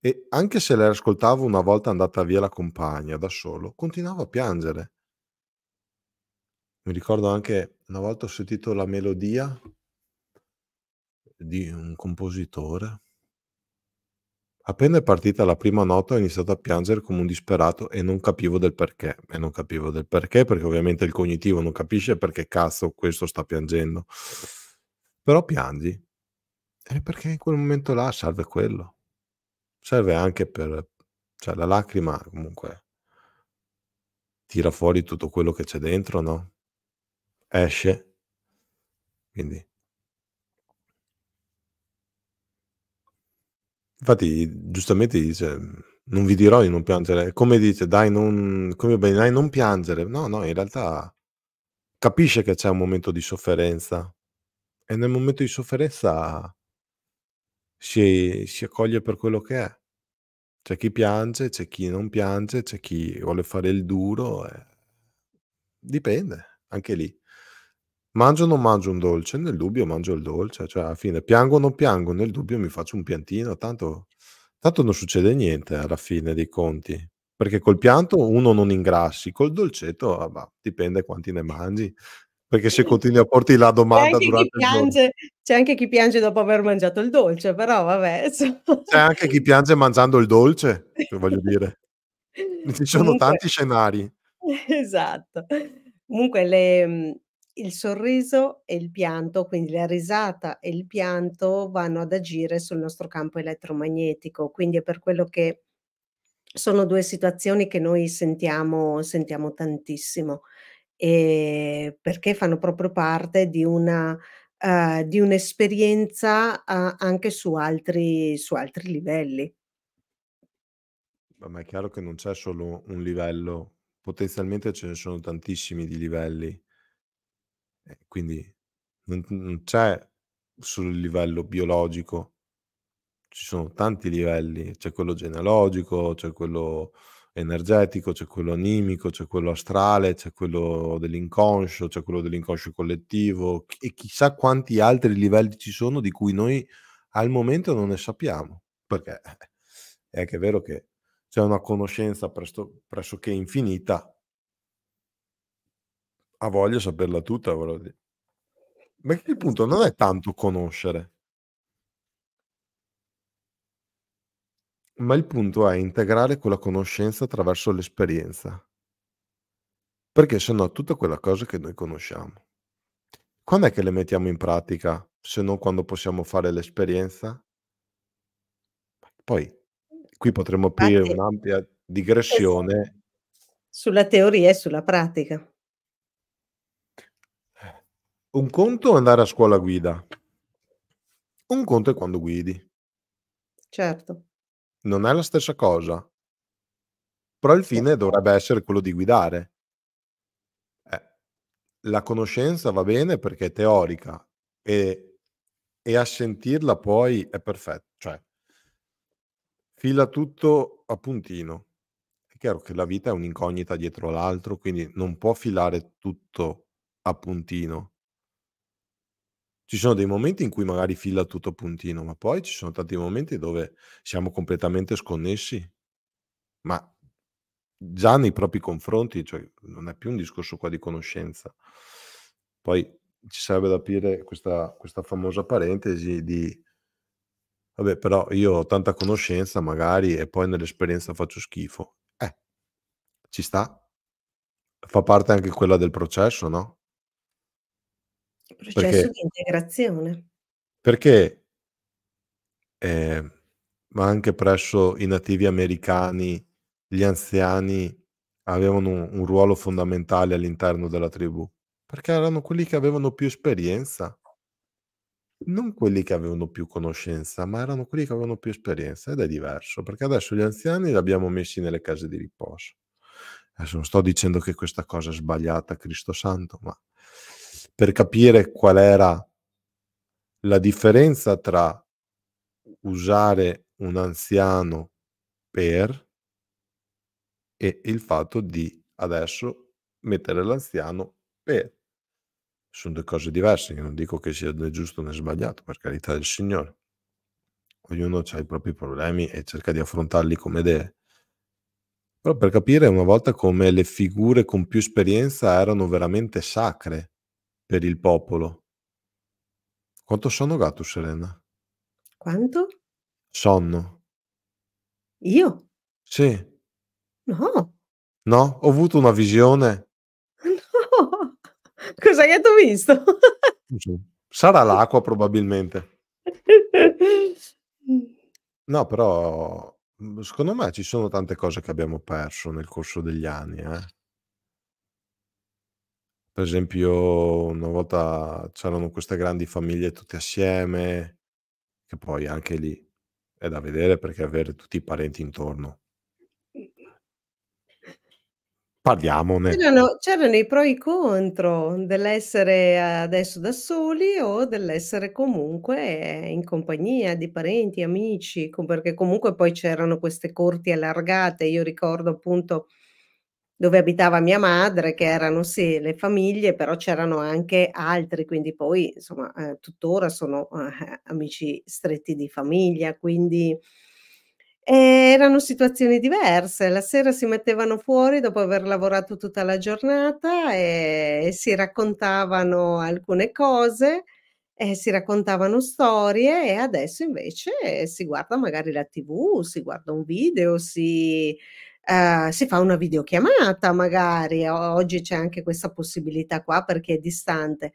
e anche se le ascoltavo una volta andata via la compagna da solo, continuavo a piangere. Mi ricordo anche una volta ho sentito la melodia di un compositore, Appena è partita la prima nota ho iniziato a piangere come un disperato e non capivo del perché. E non capivo del perché perché ovviamente il cognitivo non capisce perché cazzo questo sta piangendo. Però piangi. E perché in quel momento là serve quello. Serve anche per... cioè la lacrima comunque tira fuori tutto quello che c'è dentro, no? Esce. Quindi Infatti, giustamente dice: Non vi dirò di non piangere. Come dice, dai, non, come ben, dai, non piangere. No, no, in realtà capisce che c'è un momento di sofferenza e nel momento di sofferenza si, si accoglie per quello che è. C'è chi piange, c'è chi non piange, c'è chi vuole fare il duro. eh. Dipende, anche lì. Mangio o non mangio un dolce? Nel dubbio mangio il dolce, cioè alla fine piango o non piango? Nel dubbio mi faccio un piantino, tanto, tanto non succede niente alla fine dei conti, perché col pianto uno non ingrassi, col dolcetto ah, bah, dipende quanti ne mangi, perché se continui a porti la domanda durante piange, il giorno. C'è anche chi piange dopo aver mangiato il dolce, però vabbè. So. C'è anche chi piange mangiando il dolce, voglio dire. Ci sono Comunque, tanti scenari. (laughs) Esatto. Comunque le, mhmm, il sorriso e il pianto, quindi la risata e il pianto vanno ad agire sul nostro campo elettromagnetico, quindi è per quello che sono due situazioni che noi sentiamo, sentiamo tantissimo e ehm, perché fanno proprio parte di una Uh, di un'esperienza uh, anche su altri, su altri livelli. Ma è chiaro che non c'è solo un livello, potenzialmente ce ne sono tantissimi di livelli. Eh, quindi non, non c'è il livello biologico, ci sono tanti livelli, c'è quello genealogico, c'è quello energetico, c'è quello animico, c'è quello astrale, c'è quello dell'inconscio, c'è quello dell'inconscio collettivo e chissà quanti altri livelli ci sono di cui noi al momento non ne sappiamo, perché (laughs) è anche vero che c'è una conoscenza presto, pressoché infinita ha voglia di saperla tutta, vorrei dire. Ma il punto non è tanto conoscere, ma il punto è integrare quella conoscenza attraverso l'esperienza. Perché se no tutta quella cosa che noi conosciamo, quando è che le mettiamo in pratica se non quando possiamo fare l'esperienza? Poi qui potremmo aprire un'ampia digressione. Esatto. Sulla teoria e sulla pratica. Un conto è andare a scuola guida, un conto è quando guidi. Certo. Non è la stessa cosa, però il fine certo. dovrebbe essere quello di guidare. Eh, la conoscenza va bene perché è teorica e, e a sentirla poi è perfetto, cioè fila tutto a puntino. È chiaro che la vita è un'incognita dietro l'altro, quindi non può filare tutto a puntino. Ci sono dei momenti in cui magari fila tutto a puntino, ma poi ci sono tanti momenti dove siamo completamente sconnessi, ma già nei propri confronti, cioè non è più un discorso qua di conoscenza. Poi ci sarebbe da aprire questa, questa famosa parentesi di, vabbè, però io ho tanta conoscenza magari e poi nell'esperienza faccio schifo. Eh, ci sta, fa parte anche quella del processo, no? processo perché, di integrazione. Perché eh, ma anche presso i nativi americani gli anziani avevano un, un ruolo fondamentale all'interno della tribù? Perché erano quelli che avevano più esperienza non quelli che avevano più conoscenza, ma erano quelli che avevano più esperienza ed è diverso, perché adesso gli anziani li abbiamo messi nelle case di riposo. Adesso non sto dicendo che questa cosa è sbagliata, Cristo Santo, ma per capire qual era la differenza tra usare un anziano per e il fatto di adesso mettere l'anziano per. Sono due cose diverse, io non dico che sia né giusto né sbagliato, per carità del Signore. Ognuno ha i propri problemi e cerca di affrontarli come deve. Però per capire una volta come le figure con più esperienza erano veramente sacre per il popolo. Quanto sono gatto, Serena? Quanto? Sonno. Io? Sì. No. No? Ho avuto una visione. (laughs) No. Cos'è che tu visto? Sarà l'acqua probabilmente. (laughs) No, però mm, secondo me ci sono tante cose che abbiamo perso nel corso degli anni. Eh? Per esempio, una volta c'erano queste grandi famiglie tutte assieme, che poi anche lì è da vedere perché avere tutti i parenti intorno. Parliamone. C'erano, c'erano i pro e i contro dell'essere adesso da soli o dell'essere comunque in compagnia di parenti, amici, perché comunque poi c'erano queste corti allargate. Io ricordo appunto dove abitava mia madre, che erano sì le famiglie, però c'erano anche altri, quindi poi insomma eh, tuttora sono eh, amici stretti di famiglia, quindi eh, erano situazioni diverse. La sera si mettevano fuori dopo aver lavorato tutta la giornata e, e si raccontavano alcune cose. Eh, si raccontavano storie e adesso invece si guarda magari la tv, si guarda un video, si eh, si fa una videochiamata magari, oggi c'è anche questa possibilità qua perché è distante.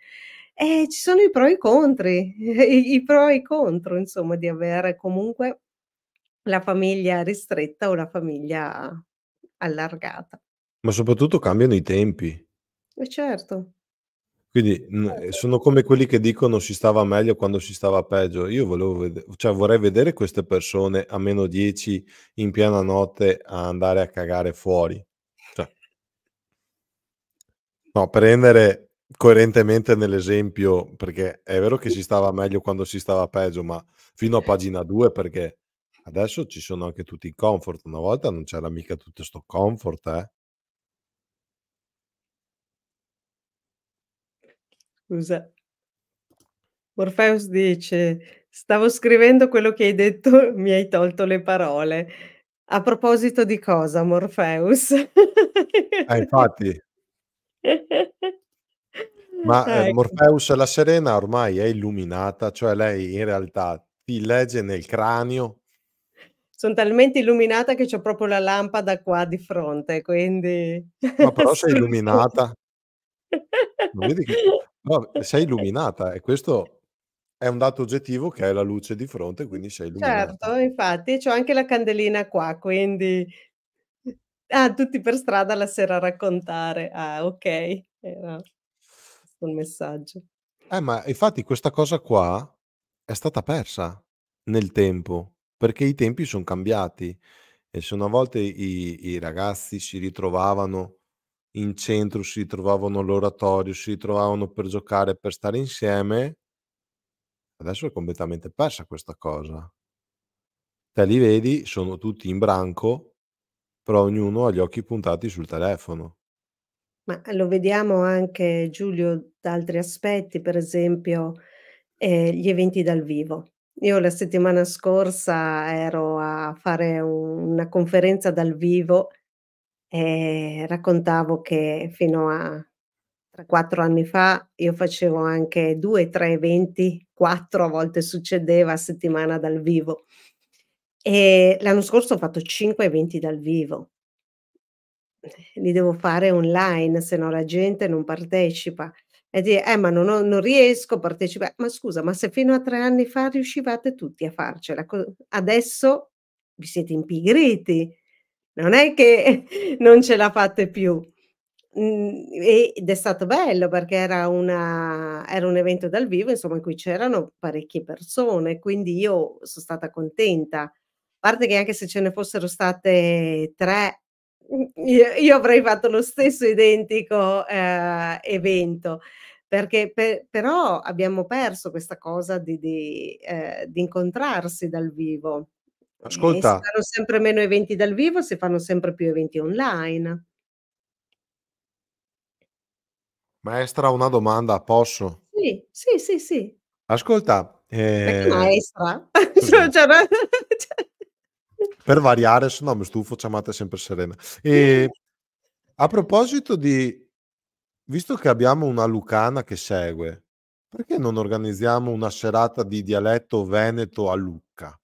E ci sono i pro e i contro, (laughs) i, i pro e i contro, insomma, di avere comunque la famiglia ristretta o la famiglia allargata. Ma soprattutto cambiano i tempi. E eh, certo. Quindi ah, sono come quelli che dicono si stava meglio quando si stava peggio. Io volevo ved- cioè, vorrei vedere queste persone a meno 10 in piena notte a andare a cagare fuori. Cioè, no, prendere coerentemente nell'esempio, perché è vero che si stava meglio quando si stava peggio, ma fino a eh. pagina 2 perché adesso ci sono anche tutti i comfort. Una volta non c'era mica tutto questo comfort, eh. Scusa. Morpheus dice: Stavo scrivendo quello che hai detto, (laughs) mi hai tolto le parole. A proposito di cosa, Morpheus? eh, infatti. (laughs) Ma eh, ecco. Morpheus la Serena ormai è illuminata, cioè lei in realtà ti legge nel cranio. Sono talmente illuminata che ho proprio la lampada qua di fronte, quindi... Ma però (laughs) sei illuminata. Non vedi che No, (laughs) sei illuminata e questo è un dato oggettivo che è la luce di fronte, quindi sei illuminata. Certo, infatti, ho anche la candelina qua, quindi... Ah, tutti per strada la sera a raccontare. Ah, ok. Era un messaggio. Eh, ma infatti questa cosa qua è stata persa nel tempo, perché i tempi sono cambiati. E se una volta i, i ragazzi si ritrovavano in centro si trovavano all'oratorio, si trovavano per giocare, per stare insieme. Adesso è completamente persa questa cosa. Te li vedi, sono tutti in branco, però ognuno ha gli occhi puntati sul telefono. Ma lo vediamo anche, Giulio, da altri aspetti, per esempio eh, gli eventi dal vivo. Io la settimana scorsa ero a fare un- una conferenza dal vivo eh, raccontavo che fino a 3-4 anni fa io facevo anche due, tre eventi, quattro a volte succedeva a settimana dal vivo. E l'anno scorso ho fatto cinque eventi dal vivo. Li devo fare online, se no la gente non partecipa. E dire, eh, ma non, ho, non riesco a partecipare. Ma scusa, ma se fino a tre anni fa riuscivate tutti a farcela, adesso vi siete impigriti non è che (laughs) non ce la fate più. Ed è stato bello perché era, una, era un evento dal vivo, insomma, in cui c'erano parecchie persone, quindi io sono stata contenta. A parte che anche se ce ne fossero state tre, (laughs) io, io avrei fatto lo stesso identico eh, evento, perché per, però abbiamo perso questa cosa di, di, eh, di incontrarsi dal vivo Ascolta. Eh, fanno sempre meno eventi dal vivo, si fanno sempre più eventi online. Maestra, una domanda, posso? Sì, sì, sì, sì. Ascolta. Eh... Maestra? (laughs) Cioè, cioè, (laughs) cioè, per variare, se no mi stufo, chiamate sempre Serena. E, a proposito di... Visto che abbiamo una Lucana che segue, perché non organizziamo una serata di dialetto veneto a Lucca?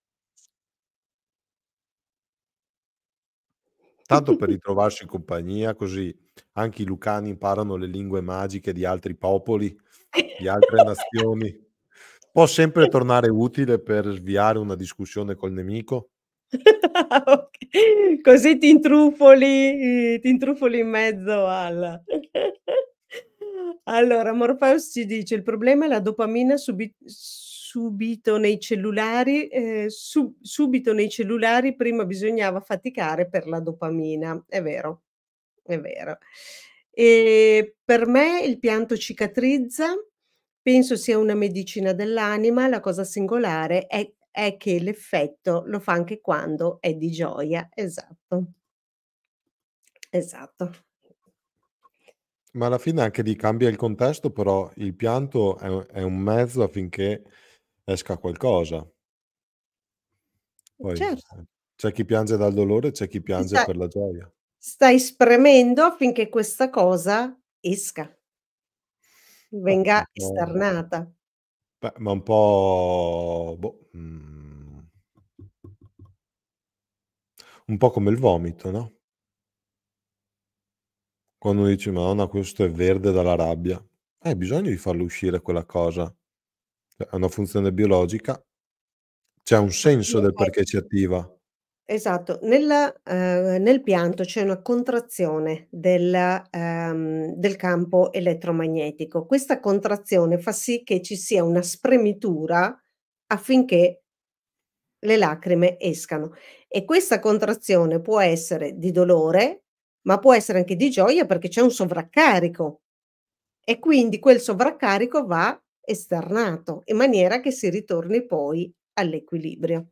tanto per (laughs) ritrovarsi in compagnia, così anche i lucani imparano le lingue magiche di altri popoli, di altre nazioni. Può sempre tornare utile per sviare una discussione col nemico. okay. Così ti intrufoli, ti intrufoli in mezzo al... (laughs) allora, Morpheus ci dice, il problema è la dopamina subito subito nei cellulari, eh, su, subito nei cellulari prima bisognava faticare per la dopamina, è vero, è vero. E per me il pianto cicatrizza, penso sia una medicina dell'anima, la cosa singolare è, è che l'effetto lo fa anche quando è di gioia, esatto. Esatto. Ma alla fine anche lì cambia il contesto, però il pianto è, è un mezzo affinché esca qualcosa. Poi certo. c'è chi piange dal dolore, c'è chi piange stai, per la gioia. Stai spremendo affinché questa cosa esca, venga ah, esternata. Beh, ma un po'... Boh, mm, un po' come il vomito, no? Quando dici, madonna, questo è verde dalla rabbia. Eh, hai bisogno di farlo uscire quella cosa cioè, ha una funzione biologica, c'è un senso del perché si attiva. Esatto, nella, eh, nel pianto c'è una contrazione del, ehm, del, campo elettromagnetico. Questa contrazione fa sì che ci sia una spremitura affinché le lacrime escano e questa contrazione può essere di dolore, ma può essere anche di gioia perché c'è un sovraccarico e quindi quel sovraccarico va esternato, in maniera che si ritorni poi all'equilibrio.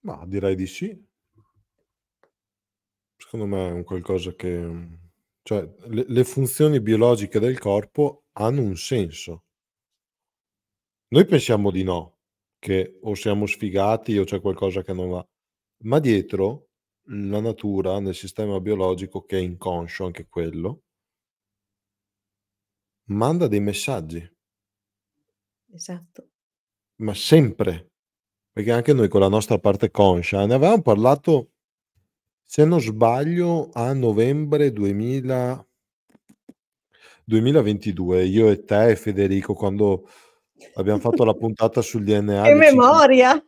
Ma direi di sì. Secondo me è un qualcosa che... Cioè, le, le funzioni biologiche del corpo hanno un senso. Noi pensiamo di no, che o siamo sfigati o c'è qualcosa che non va, ma dietro la natura nel sistema biologico che è inconscio anche quello, Manda dei messaggi. Esatto. Ma sempre, perché anche noi con la nostra parte conscia ne avevamo parlato, se non sbaglio, a novembre 2000, 2022, io e te Federico, quando abbiamo fatto la (laughs) puntata sul DNA. Che memoria!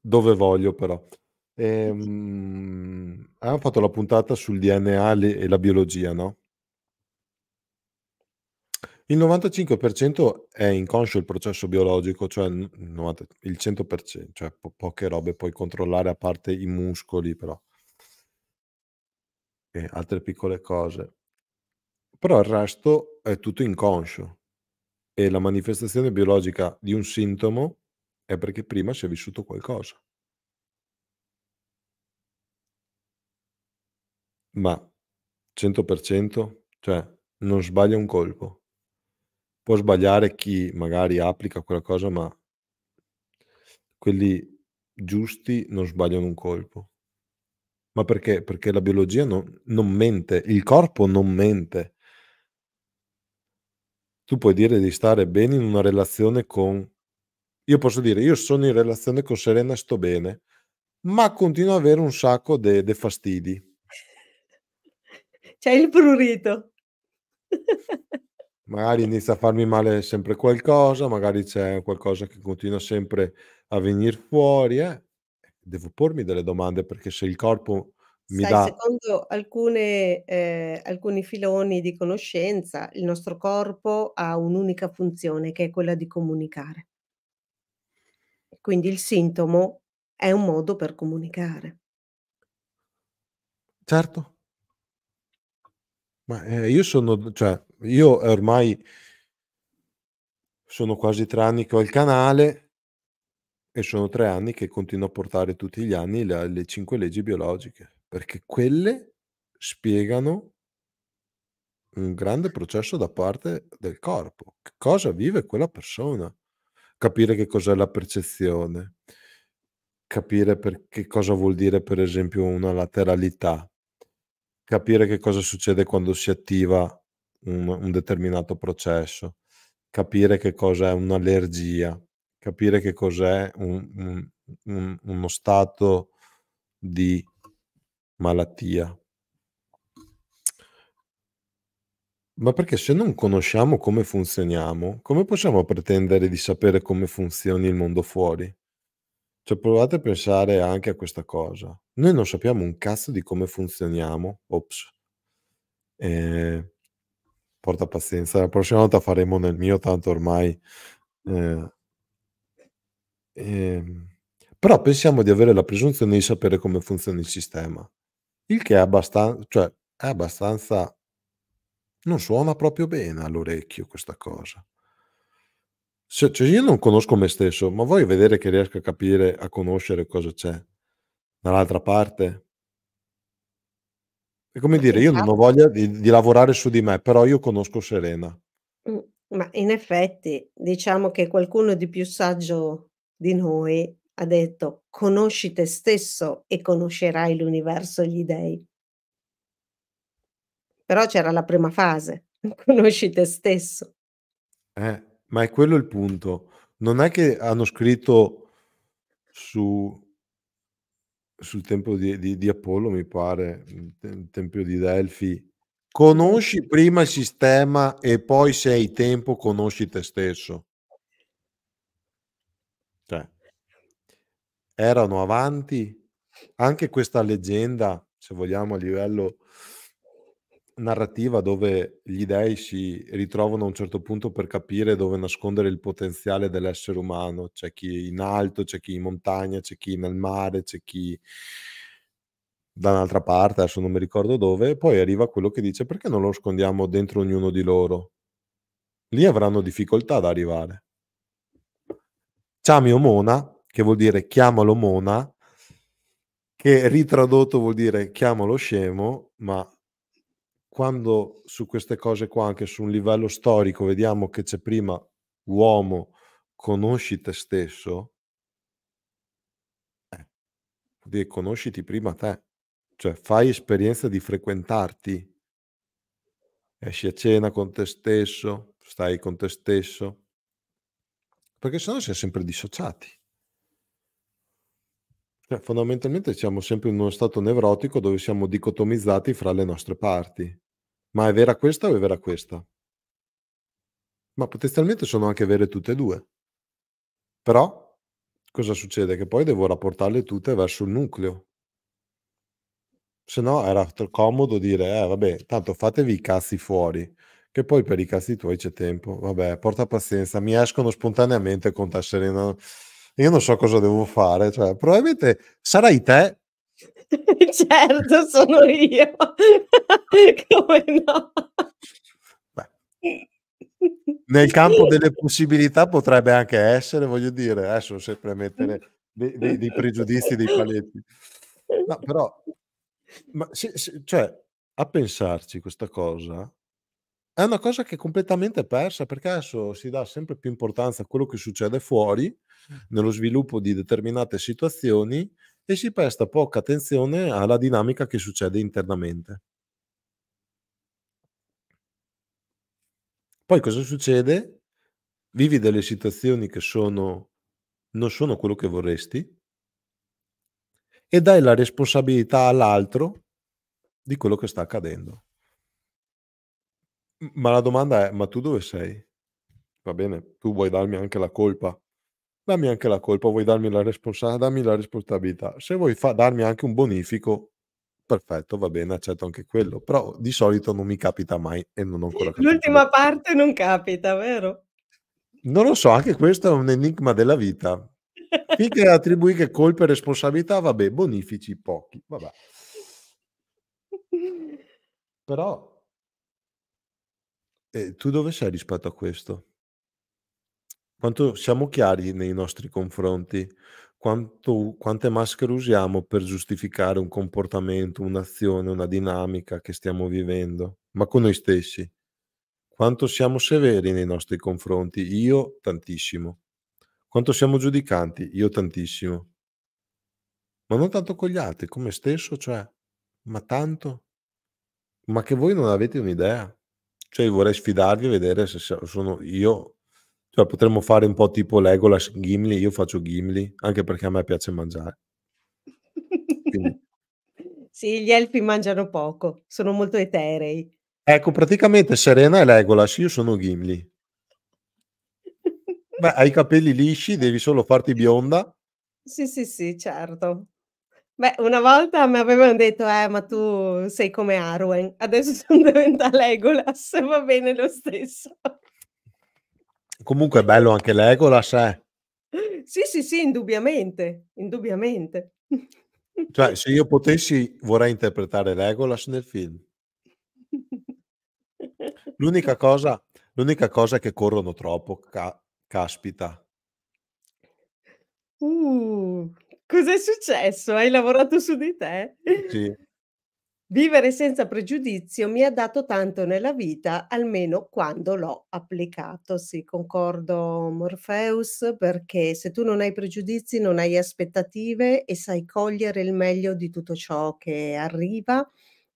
Dove voglio però. (laughs) Ehm, abbiamo fatto la puntata sul DNA e la biologia, no? Il 95% è inconscio il processo biologico, cioè il 100%, cioè po- poche robe puoi controllare a parte i muscoli, però. E altre piccole cose. Però il resto è tutto inconscio. E la manifestazione biologica di un sintomo è perché prima si è vissuto qualcosa. Ma 100%? Cioè, non sbaglia un colpo può sbagliare chi magari applica quella cosa, ma quelli giusti non sbagliano un colpo. Ma perché? Perché la biologia non, non mente, il corpo non mente. Tu puoi dire di stare bene in una relazione con... Io posso dire, io sono in relazione con Serena e sto bene, ma continuo ad avere un sacco di fastidi. (laughs) C'è il prurito. (laughs) magari inizia a farmi male sempre qualcosa, magari c'è qualcosa che continua sempre a venire fuori, eh? devo pormi delle domande perché se il corpo mi Sai, dà... secondo alcune, eh, alcuni filoni di conoscenza, il nostro corpo ha un'unica funzione che è quella di comunicare. Quindi il sintomo è un modo per comunicare. Certo. Ma eh, io sono, cioè, io ormai sono quasi tre anni che ho il canale e sono tre anni che continuo a portare tutti gli anni le, le cinque leggi biologiche, perché quelle spiegano un grande processo da parte del corpo. Che cosa vive quella persona? Capire che cos'è la percezione, capire che cosa vuol dire per esempio una lateralità, capire che cosa succede quando si attiva un, un determinato processo, capire che cos'è un'allergia, capire che cos'è un, un, uno stato di malattia. Ma perché se non conosciamo come funzioniamo, come possiamo pretendere di sapere come funzioni il mondo fuori? Cioè provate a pensare anche a questa cosa. Noi non sappiamo un cazzo di come funzioniamo, ops, eh, porta pazienza. La prossima volta faremo nel mio, tanto ormai. Eh, eh, però pensiamo di avere la presunzione di sapere come funziona il sistema, il che è abbastanza, cioè, è abbastanza non suona proprio bene all'orecchio questa cosa. Se, cioè, io non conosco me stesso, ma voglio vedere che riesco a capire, a conoscere cosa c'è dall'altra parte? È come dire, io non ho esatto. voglia di, di lavorare su di me, però io conosco Serena. Mm, ma in effetti, diciamo che qualcuno di più saggio di noi ha detto: conosci te stesso e conoscerai l'universo e gli dèi. Però c'era la prima fase, (laughs) conosci te stesso. Eh, ma è quello il punto. Non è che hanno scritto su sul tempio di, di, di Apollo, mi pare, il, tempio di Delfi. Conosci prima il sistema e poi se hai tempo conosci te stesso. Cioè, erano avanti anche questa leggenda, se vogliamo, a livello narrativa dove gli dei si ritrovano a un certo punto per capire dove nascondere il potenziale dell'essere umano. C'è chi in alto, c'è chi in montagna, c'è chi nel mare, c'è chi da un'altra parte, adesso non mi ricordo dove, e poi arriva quello che dice perché non lo scondiamo dentro ognuno di loro? Lì avranno difficoltà ad arrivare. Ciamio Omona, che vuol dire chiamalo Mona, che ritradotto vuol dire chiamalo scemo, ma quando su queste cose qua, anche su un livello storico, vediamo che c'è prima uomo, conosci te stesso, eh, dire conosciti prima te, cioè fai esperienza di frequentarti, esci a cena con te stesso, stai con te stesso, perché sennò si è sempre dissociati. Cioè, fondamentalmente siamo sempre in uno stato nevrotico dove siamo dicotomizzati fra le nostre parti. Ma è vera questa o è vera questa? Ma potenzialmente sono anche vere tutte e due. Però cosa succede? Che poi devo rapportarle tutte verso il nucleo. Se no era comodo dire, eh vabbè, tanto fatevi i cazzi fuori, che poi per i cazzi tuoi c'è tempo. Vabbè, porta pazienza, mi escono spontaneamente con te serena. Io non so cosa devo fare, cioè probabilmente sarai te (laughs) certo, sono io. (laughs) Come no? Beh. Nel campo delle possibilità potrebbe anche essere, voglio dire, adesso sempre a mettere dei, dei, dei, pregiudizi, dei paletti. No, però, ma se, se, cioè, a pensarci questa cosa è una cosa che è completamente persa perché adesso si dà sempre più importanza a quello che succede fuori nello sviluppo di determinate situazioni e si presta poca attenzione alla dinamica che succede internamente. Poi cosa succede? Vivi delle situazioni che sono, non sono quello che vorresti e dai la responsabilità all'altro di quello che sta accadendo. Ma la domanda è, ma tu dove sei? Va bene, tu vuoi darmi anche la colpa dammi anche la colpa, vuoi darmi la, responsa- dammi la responsabilità. Se vuoi fa- darmi anche un bonifico, perfetto, va bene, accetto anche quello. Però di solito non mi capita mai e non ho ancora capito. L'ultima parte non capita, vero? Non lo so, anche questo è un enigma della vita. Finché attribuisce colpa e responsabilità, vabbè, bonifici pochi, vabbè. (laughs) Però eh, tu dove sei rispetto a questo? Quanto siamo chiari nei nostri confronti? Quanto, quante maschere usiamo per giustificare un comportamento, un'azione, una dinamica che stiamo vivendo, ma con noi stessi? Quanto siamo severi nei nostri confronti? Io tantissimo. Quanto siamo giudicanti? Io tantissimo. Ma non tanto con gli altri, con me stesso, cioè, ma tanto? Ma che voi non avete un'idea? Cioè, vorrei sfidarvi a vedere se sono io cioè, potremmo fare un po' tipo Legolas Gimli, io faccio Gimli, anche perché a me piace mangiare. (laughs) sì, gli elfi mangiano poco, sono molto eterei. Ecco, praticamente Serena è Legolas, io sono Gimli. Beh, hai i capelli lisci, devi solo farti bionda. Sì, sì, sì, certo. Beh, una volta mi avevano detto, eh, ma tu sei come Arwen, adesso (laughs) sono diventata Legolas, va bene lo stesso. Comunque è bello anche l'Egolas, eh? Sì, sì, sì, indubbiamente, indubbiamente. Cioè, se io potessi, vorrei interpretare l'Egolas nel film. L'unica cosa, l'unica cosa è che corrono troppo, ca- caspita. Uh, cos'è successo? Hai lavorato su di te? Sì. Vivere senza pregiudizio mi ha dato tanto nella vita, almeno quando l'ho applicato. Sì, concordo Morpheus, perché se tu non hai pregiudizi, non hai aspettative e sai cogliere il meglio di tutto ciò che arriva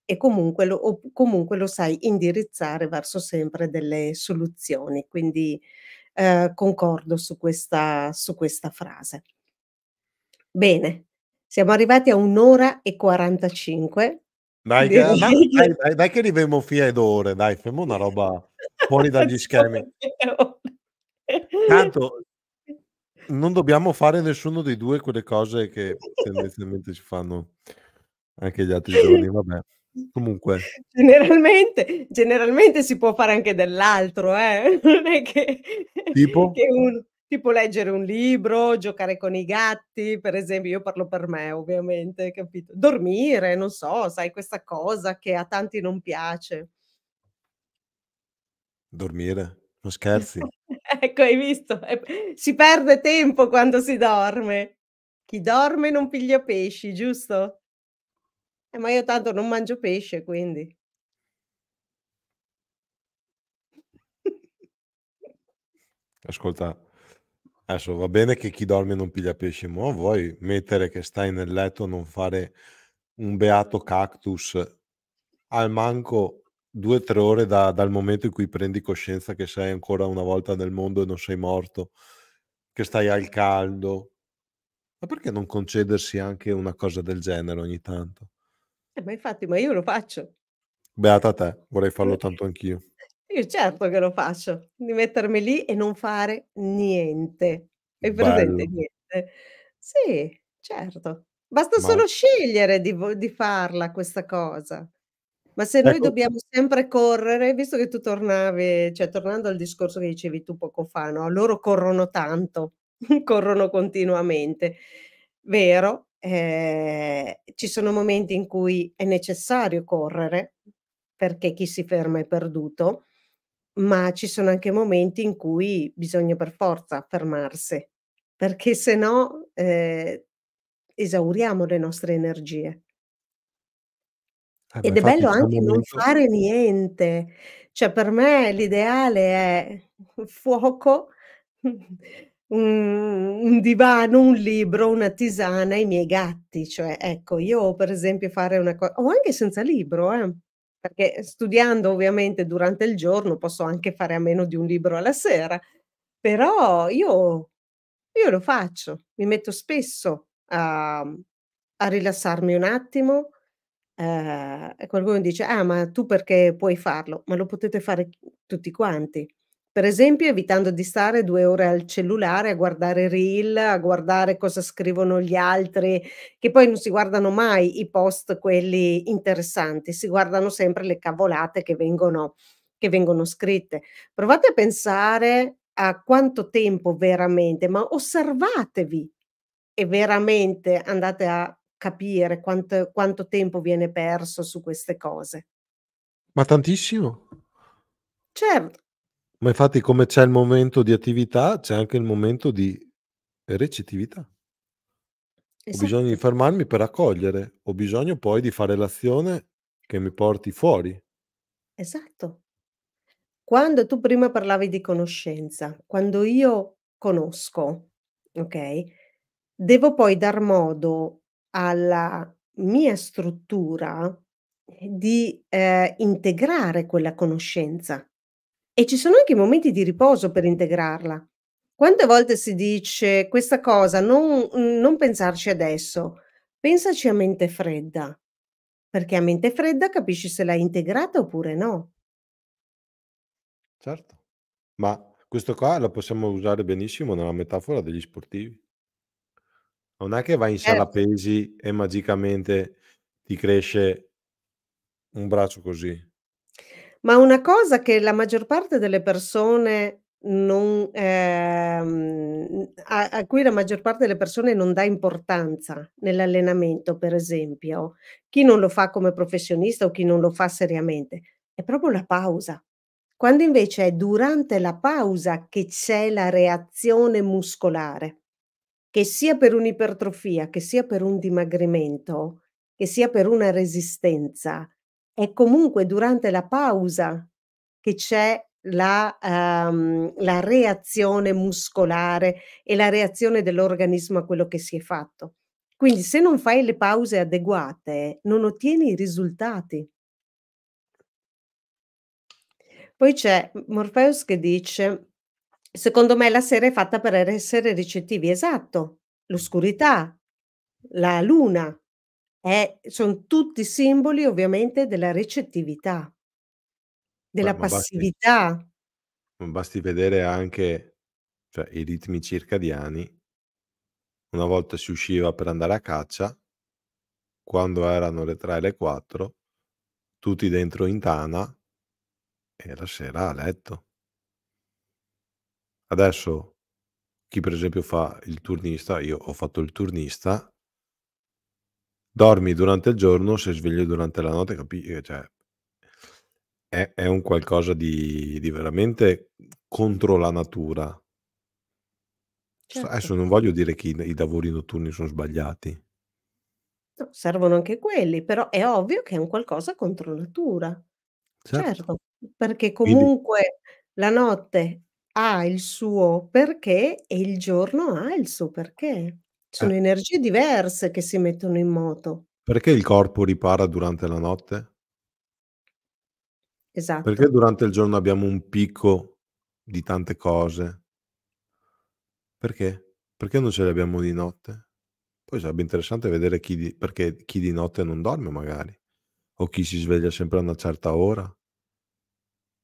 e comunque lo, comunque lo sai indirizzare verso sempre delle soluzioni. Quindi eh, concordo su questa, su questa frase. Bene, siamo arrivati a un'ora e 45 dai, che, dai, dai, dai che arriviamo fino ad ore, dai, fermo una roba (laughs) fuori dagli schemi. Tanto non dobbiamo fare nessuno dei due quelle cose che tendenzialmente si fanno anche gli altri giorni, (laughs) vabbè. Comunque, generalmente, generalmente si può fare anche dell'altro, eh? (laughs) non è che, tipo? che uno tipo leggere un libro, giocare con i gatti, per esempio, io parlo per me ovviamente, capito? Dormire, non so, sai, questa cosa che a tanti non piace. Dormire, non scherzi. (laughs) ecco, hai visto, si perde tempo quando si dorme. Chi dorme non piglia pesci, giusto? Eh, ma io tanto non mangio pesce, quindi. Ascolta, Adesso va bene che chi dorme non piglia pesce, ma vuoi mettere che stai nel letto a non fare un beato cactus al manco due o tre ore da, dal momento in cui prendi coscienza che sei ancora una volta nel mondo e non sei morto, che stai al caldo. Ma perché non concedersi anche una cosa del genere ogni tanto? Eh, ma infatti, ma io lo faccio. Beata te, vorrei farlo tanto anch'io. Io certo che lo faccio, di mettermi lì e non fare niente. Hai presente Bello. niente? Sì, certo. Basta Ma solo scegliere di, di farla questa cosa. Ma se noi Ecco. dobbiamo sempre correre, visto che tu tornavi, cioè tornando al discorso che dicevi tu poco fa, no? Loro corrono tanto, (laughs) corrono continuamente. Vero, eh, ci sono momenti in cui è necessario correre perché chi si ferma è perduto, ma ci sono anche momenti in cui bisogna per forza fermarsi, perché se no eh, esauriamo le nostre energie. Eh beh, Ed è bello anche momento... non fare niente, cioè per me l'ideale è fuoco, un, un, divano, un libro, una tisana, i miei gatti, cioè ecco, io per esempio fare una cosa, o anche senza libro, eh perché studiando ovviamente durante il giorno posso anche fare a meno di un libro alla sera, però io, io lo faccio, mi metto spesso a, a rilassarmi un attimo. Eh, qualcuno dice, ah ma tu perché puoi farlo? Ma lo potete fare tutti quanti per esempio evitando di stare due ore al cellulare a guardare reel, a guardare cosa scrivono gli altri, che poi non si guardano mai i post, quelli interessanti, si guardano sempre le cavolate che vengono, che vengono scritte. Provate a pensare a quanto tempo veramente, ma osservatevi e veramente andate a capire quanto, quanto tempo viene perso su queste cose. Ma tantissimo. Certo, ma infatti come c'è il momento di attività, c'è anche il momento di recettività. Ho bisogno di esatto. fermarmi per accogliere, ho bisogno poi di fare l'azione che mi porti fuori. Esatto. Quando tu prima parlavi di conoscenza, quando io conosco, okay, devo poi dar modo alla mia struttura di, ehm, integrare quella conoscenza. E ci sono anche i momenti di riposo per integrarla. Quante volte si dice questa cosa, non, non pensarci adesso, pensaci a mente fredda, perché a mente fredda capisci se l'hai integrata oppure no. Certo, ma questo qua lo possiamo usare benissimo nella metafora degli sportivi. Non è che vai in sala certo. pesi e magicamente ti cresce un braccio così. Ma una cosa che la maggior parte delle persone non, ehm, a, a cui la maggior parte delle persone non dà importanza nell'allenamento, per esempio, chi non lo fa come professionista o chi non lo fa seriamente, è proprio la pausa. Quando invece è durante la pausa che c'è la reazione muscolare, che sia per un'ipertrofia, che sia per un dimagrimento, che sia per una resistenza, è comunque durante la pausa che c'è la, um, la reazione muscolare e la reazione dell'organismo a quello che si è fatto. Quindi se non fai le pause adeguate non ottieni i risultati. Poi c'è Morpheus che dice, secondo me la sera è fatta per essere ricettivi. Esatto, l'oscurità, la luna, eh, sono tutti simboli ovviamente della recettività, Beh, della ma basti passività. ma basti vedere anche, cioè, i ritmi circadiani. Una volta si usciva per andare a caccia, quando erano le 3 e le 4, tutti dentro in tana e la sera a letto. Adesso chi per esempio fa il turnista, io ho fatto il turnista, dormi durante il giorno, sei sveglio durante la notte, capisci? Eh, cioè, è, è, un qualcosa di, di, veramente contro la natura. Certo. Adesso non voglio dire che i, i lavori notturni sono sbagliati. No, servono anche quelli, però è ovvio che è un qualcosa contro natura. Certo, certo perché comunque Quindi... la notte ha il suo perché e il giorno ha il suo perché. Sono eh. energie diverse che si mettono in moto. Perché il corpo ripara durante la notte? Esatto. Perché durante il giorno abbiamo un picco di tante cose? Perché? Perché non ce le abbiamo di notte? Poi sarebbe interessante vedere chi di, perché chi di notte non dorme magari, o chi si sveglia sempre a una certa ora.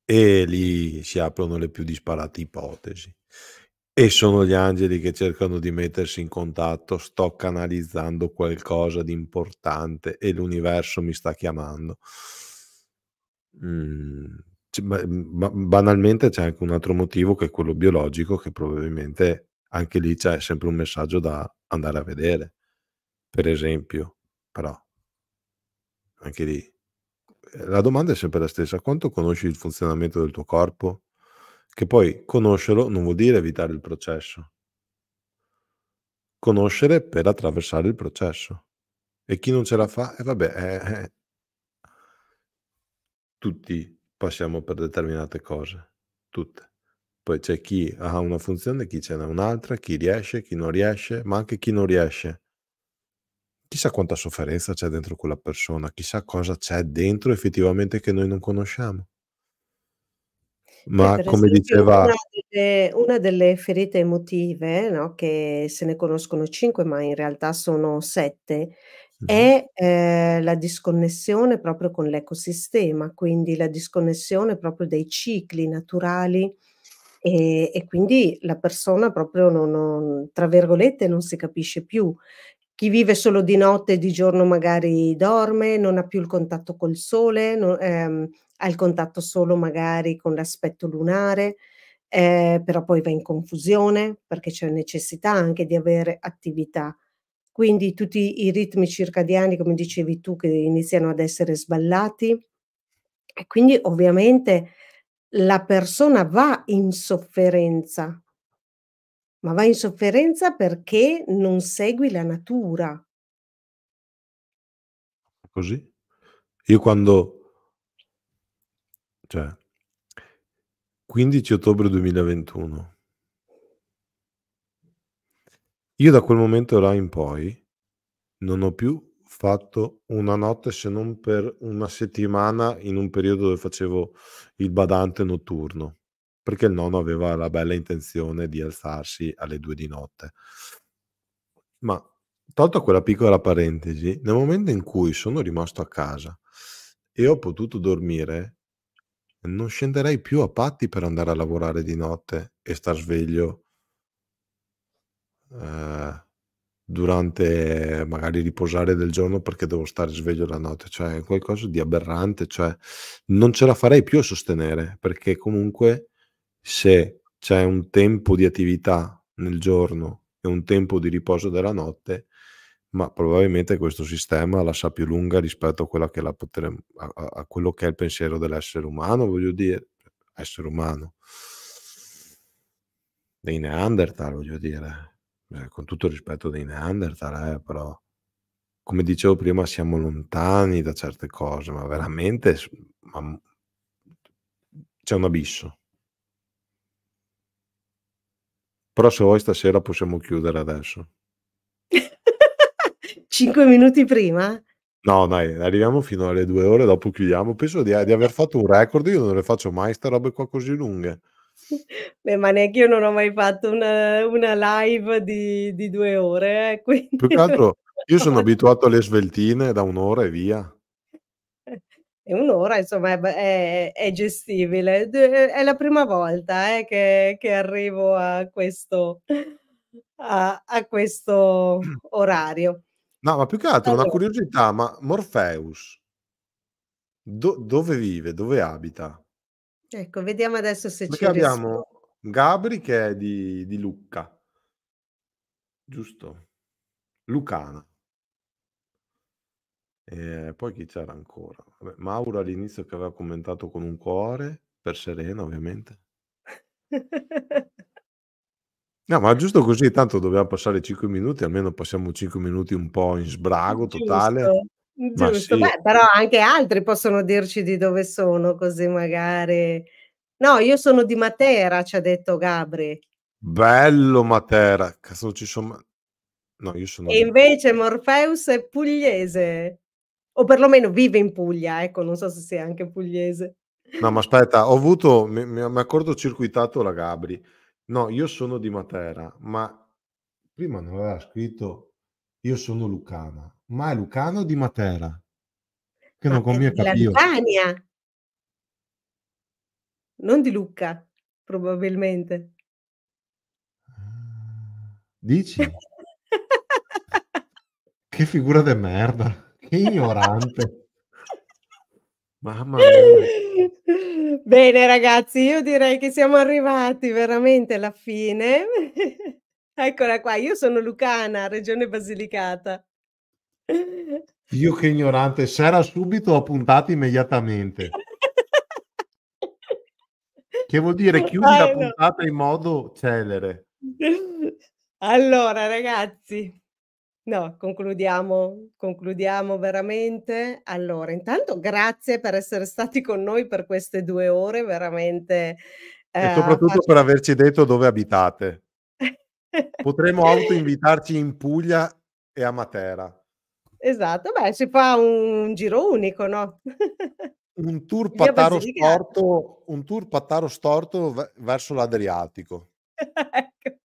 E lì si aprono le più disparate ipotesi. E sono gli angeli che cercano di mettersi in contatto, sto canalizzando qualcosa di importante e l'universo mi sta chiamando. Mm, mm banalmente c'è anche un altro motivo che è quello biologico, che probabilmente anche lì c'è sempre un messaggio da andare a vedere. Per esempio, però, anche lì, la domanda è sempre la stessa, quanto conosci il funzionamento del tuo corpo? Che poi conoscerlo non vuol dire evitare il processo. Conoscere per attraversare il processo. E chi non ce la fa, e eh, vabbè, eh, eh. tutti passiamo per determinate cose, tutte. Poi c'è chi ha una funzione, chi ce n'ha un'altra, chi riesce, chi non riesce, ma anche chi non riesce. Chissà quanta sofferenza c'è dentro quella persona, chissà cosa c'è dentro effettivamente che noi non conosciamo. Cioè, ma eh, come esempio, diceva... Una delle, una delle ferite emotive, no, che se ne conoscono cinque, ma in realtà sono sette, è eh, la disconnessione proprio con l'ecosistema, quindi la disconnessione proprio dei cicli naturali e, e quindi la persona proprio non, non, tra virgolette non si capisce più chi vive solo di notte e di giorno magari dorme, non ha più il contatto col sole, non, ehm, ha il contatto solo magari con l'aspetto lunare, eh, però poi va in confusione perché c'è necessità anche di avere attività. Quindi tutti i ritmi circadiani, come dicevi tu, che iniziano ad essere sballati. E quindi ovviamente la persona va in sofferenza ma vai in sofferenza perché non segui la natura. Così? Io quando... Cioè, 15 ottobre 2021. Io da quel momento là in poi non ho più fatto una notte se non per una settimana in un periodo dove facevo il badante notturno perché il nonno aveva la bella intenzione di alzarsi alle due di notte. Ma tolto quella piccola parentesi, nel momento in cui sono rimasto a casa e ho potuto dormire, non scenderei più a patti per andare a lavorare di notte e star sveglio eh, durante magari riposare del giorno perché devo stare sveglio la notte, cioè è qualcosa di aberrante, cioè non ce la farei più a sostenere perché comunque se c'è un tempo di attività nel giorno e un tempo di riposo della notte, ma probabilmente questo sistema la sa più lunga rispetto a, potere, a, a quello che è il pensiero dell'essere umano, voglio dire, essere umano, dei Neanderthal, voglio dire, eh, con tutto il rispetto dei Neanderthal, eh, però come dicevo prima siamo lontani da certe cose, ma veramente ma c'è un abisso. Però se vuoi stasera possiamo chiudere adesso. (laughs) Cinque minuti prima? No, dai, arriviamo fino alle due ore, dopo chiudiamo. Penso di, di aver fatto un record, io non le faccio mai queste robe qua così lunghe. (laughs) Beh, ma neanche io non ho mai fatto una, una live di, di, due ore. quindi... Eh, Più che altro, io sono (laughs) abituato alle sveltine da un'ora e via e un'ora insomma è, è, è, gestibile. È la prima volta eh, che, che, arrivo a questo, a, a questo, orario. No, ma più che altro allora. una curiosità, ma Morpheus do, dove vive, dove abita? Ecco, vediamo adesso se ci abbiamo Gabri che è di, di Lucca, giusto? Lucana. Ehm, poi chi c'era ancora? Vabbè, Mauro all'inizio che aveva commentato con un cuore, per Serena ovviamente. (laughs) No, ma giusto così, tanto dobbiamo passare 5 minuti, almeno passiamo 5 minuti un po' in sbrago totale. Giusto, giusto. Sì. Beh, però anche altri possono dirci di dove sono, così magari. No, io sono di Matera, ci ha detto Gabri. Bello Matera, cazzo ci sono... No, io sono... E invece Morpheus è pugliese o perlomeno vive in Puglia, ecco, non so se sei anche pugliese. No, ma aspetta, ho avuto, mi, mi ha cortocircuitato la Gabri. No, io sono di Matera, ma prima non aveva scritto io sono Lucana, ma è Lucano di Matera? Che ma non conviene Di Lucania, non di Lucca, probabilmente. Dici? (laughs) che figura de merda. Che ignorante. Mamma mia. Bene ragazzi, io direi che siamo arrivati veramente alla fine. Eccola qua, io sono Lucana, Regione Basilicata. Io che ignorante, se subito ho puntato immediatamente. che vuol dire chiudi ah, la puntata in modo celere. Allora ragazzi, No, concludiamo concludiamo veramente. Allora, intanto grazie per essere stati con noi per queste due ore, veramente, E ehm, soprattutto per averci detto dove abitate. Potremmo (laughs) autoinvitarci in Puglia e a Matera. Esatto, beh, si fa un giro unico, no. (laughs) Un tour Via pataro storto un tour pataro storto verso l'Adriatico. (laughs) Ecco.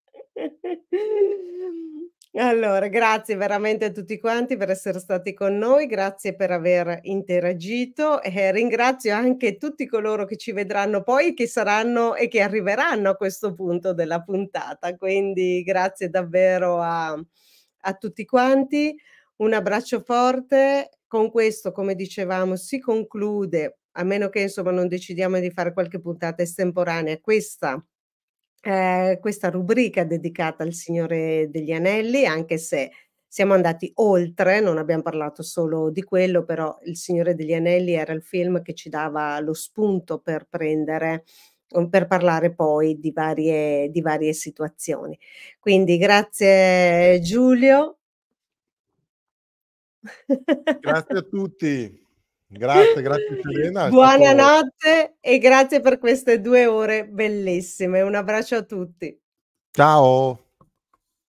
Allora, grazie veramente a tutti quanti per essere stati con noi, grazie per aver interagito e ringrazio anche tutti coloro che ci vedranno poi, che saranno e che arriveranno a questo punto della puntata. Quindi grazie davvero a, a tutti quanti, un abbraccio forte. Con questo, come dicevamo, si conclude, a meno che insomma non decidiamo di fare qualche puntata estemporanea, questa eh, questa rubrica dedicata al Signore degli Anelli, anche se siamo andati oltre, non abbiamo parlato solo di quello, però Il Signore degli Anelli era il film che ci dava lo spunto per prendere per parlare poi di varie, di varie situazioni. Quindi grazie Giulio. Grazie a tutti. Grazie, grazie Serena. (laughs) Buonanotte stato... e grazie per queste due ore bellissime. Un abbraccio a tutti. Ciao.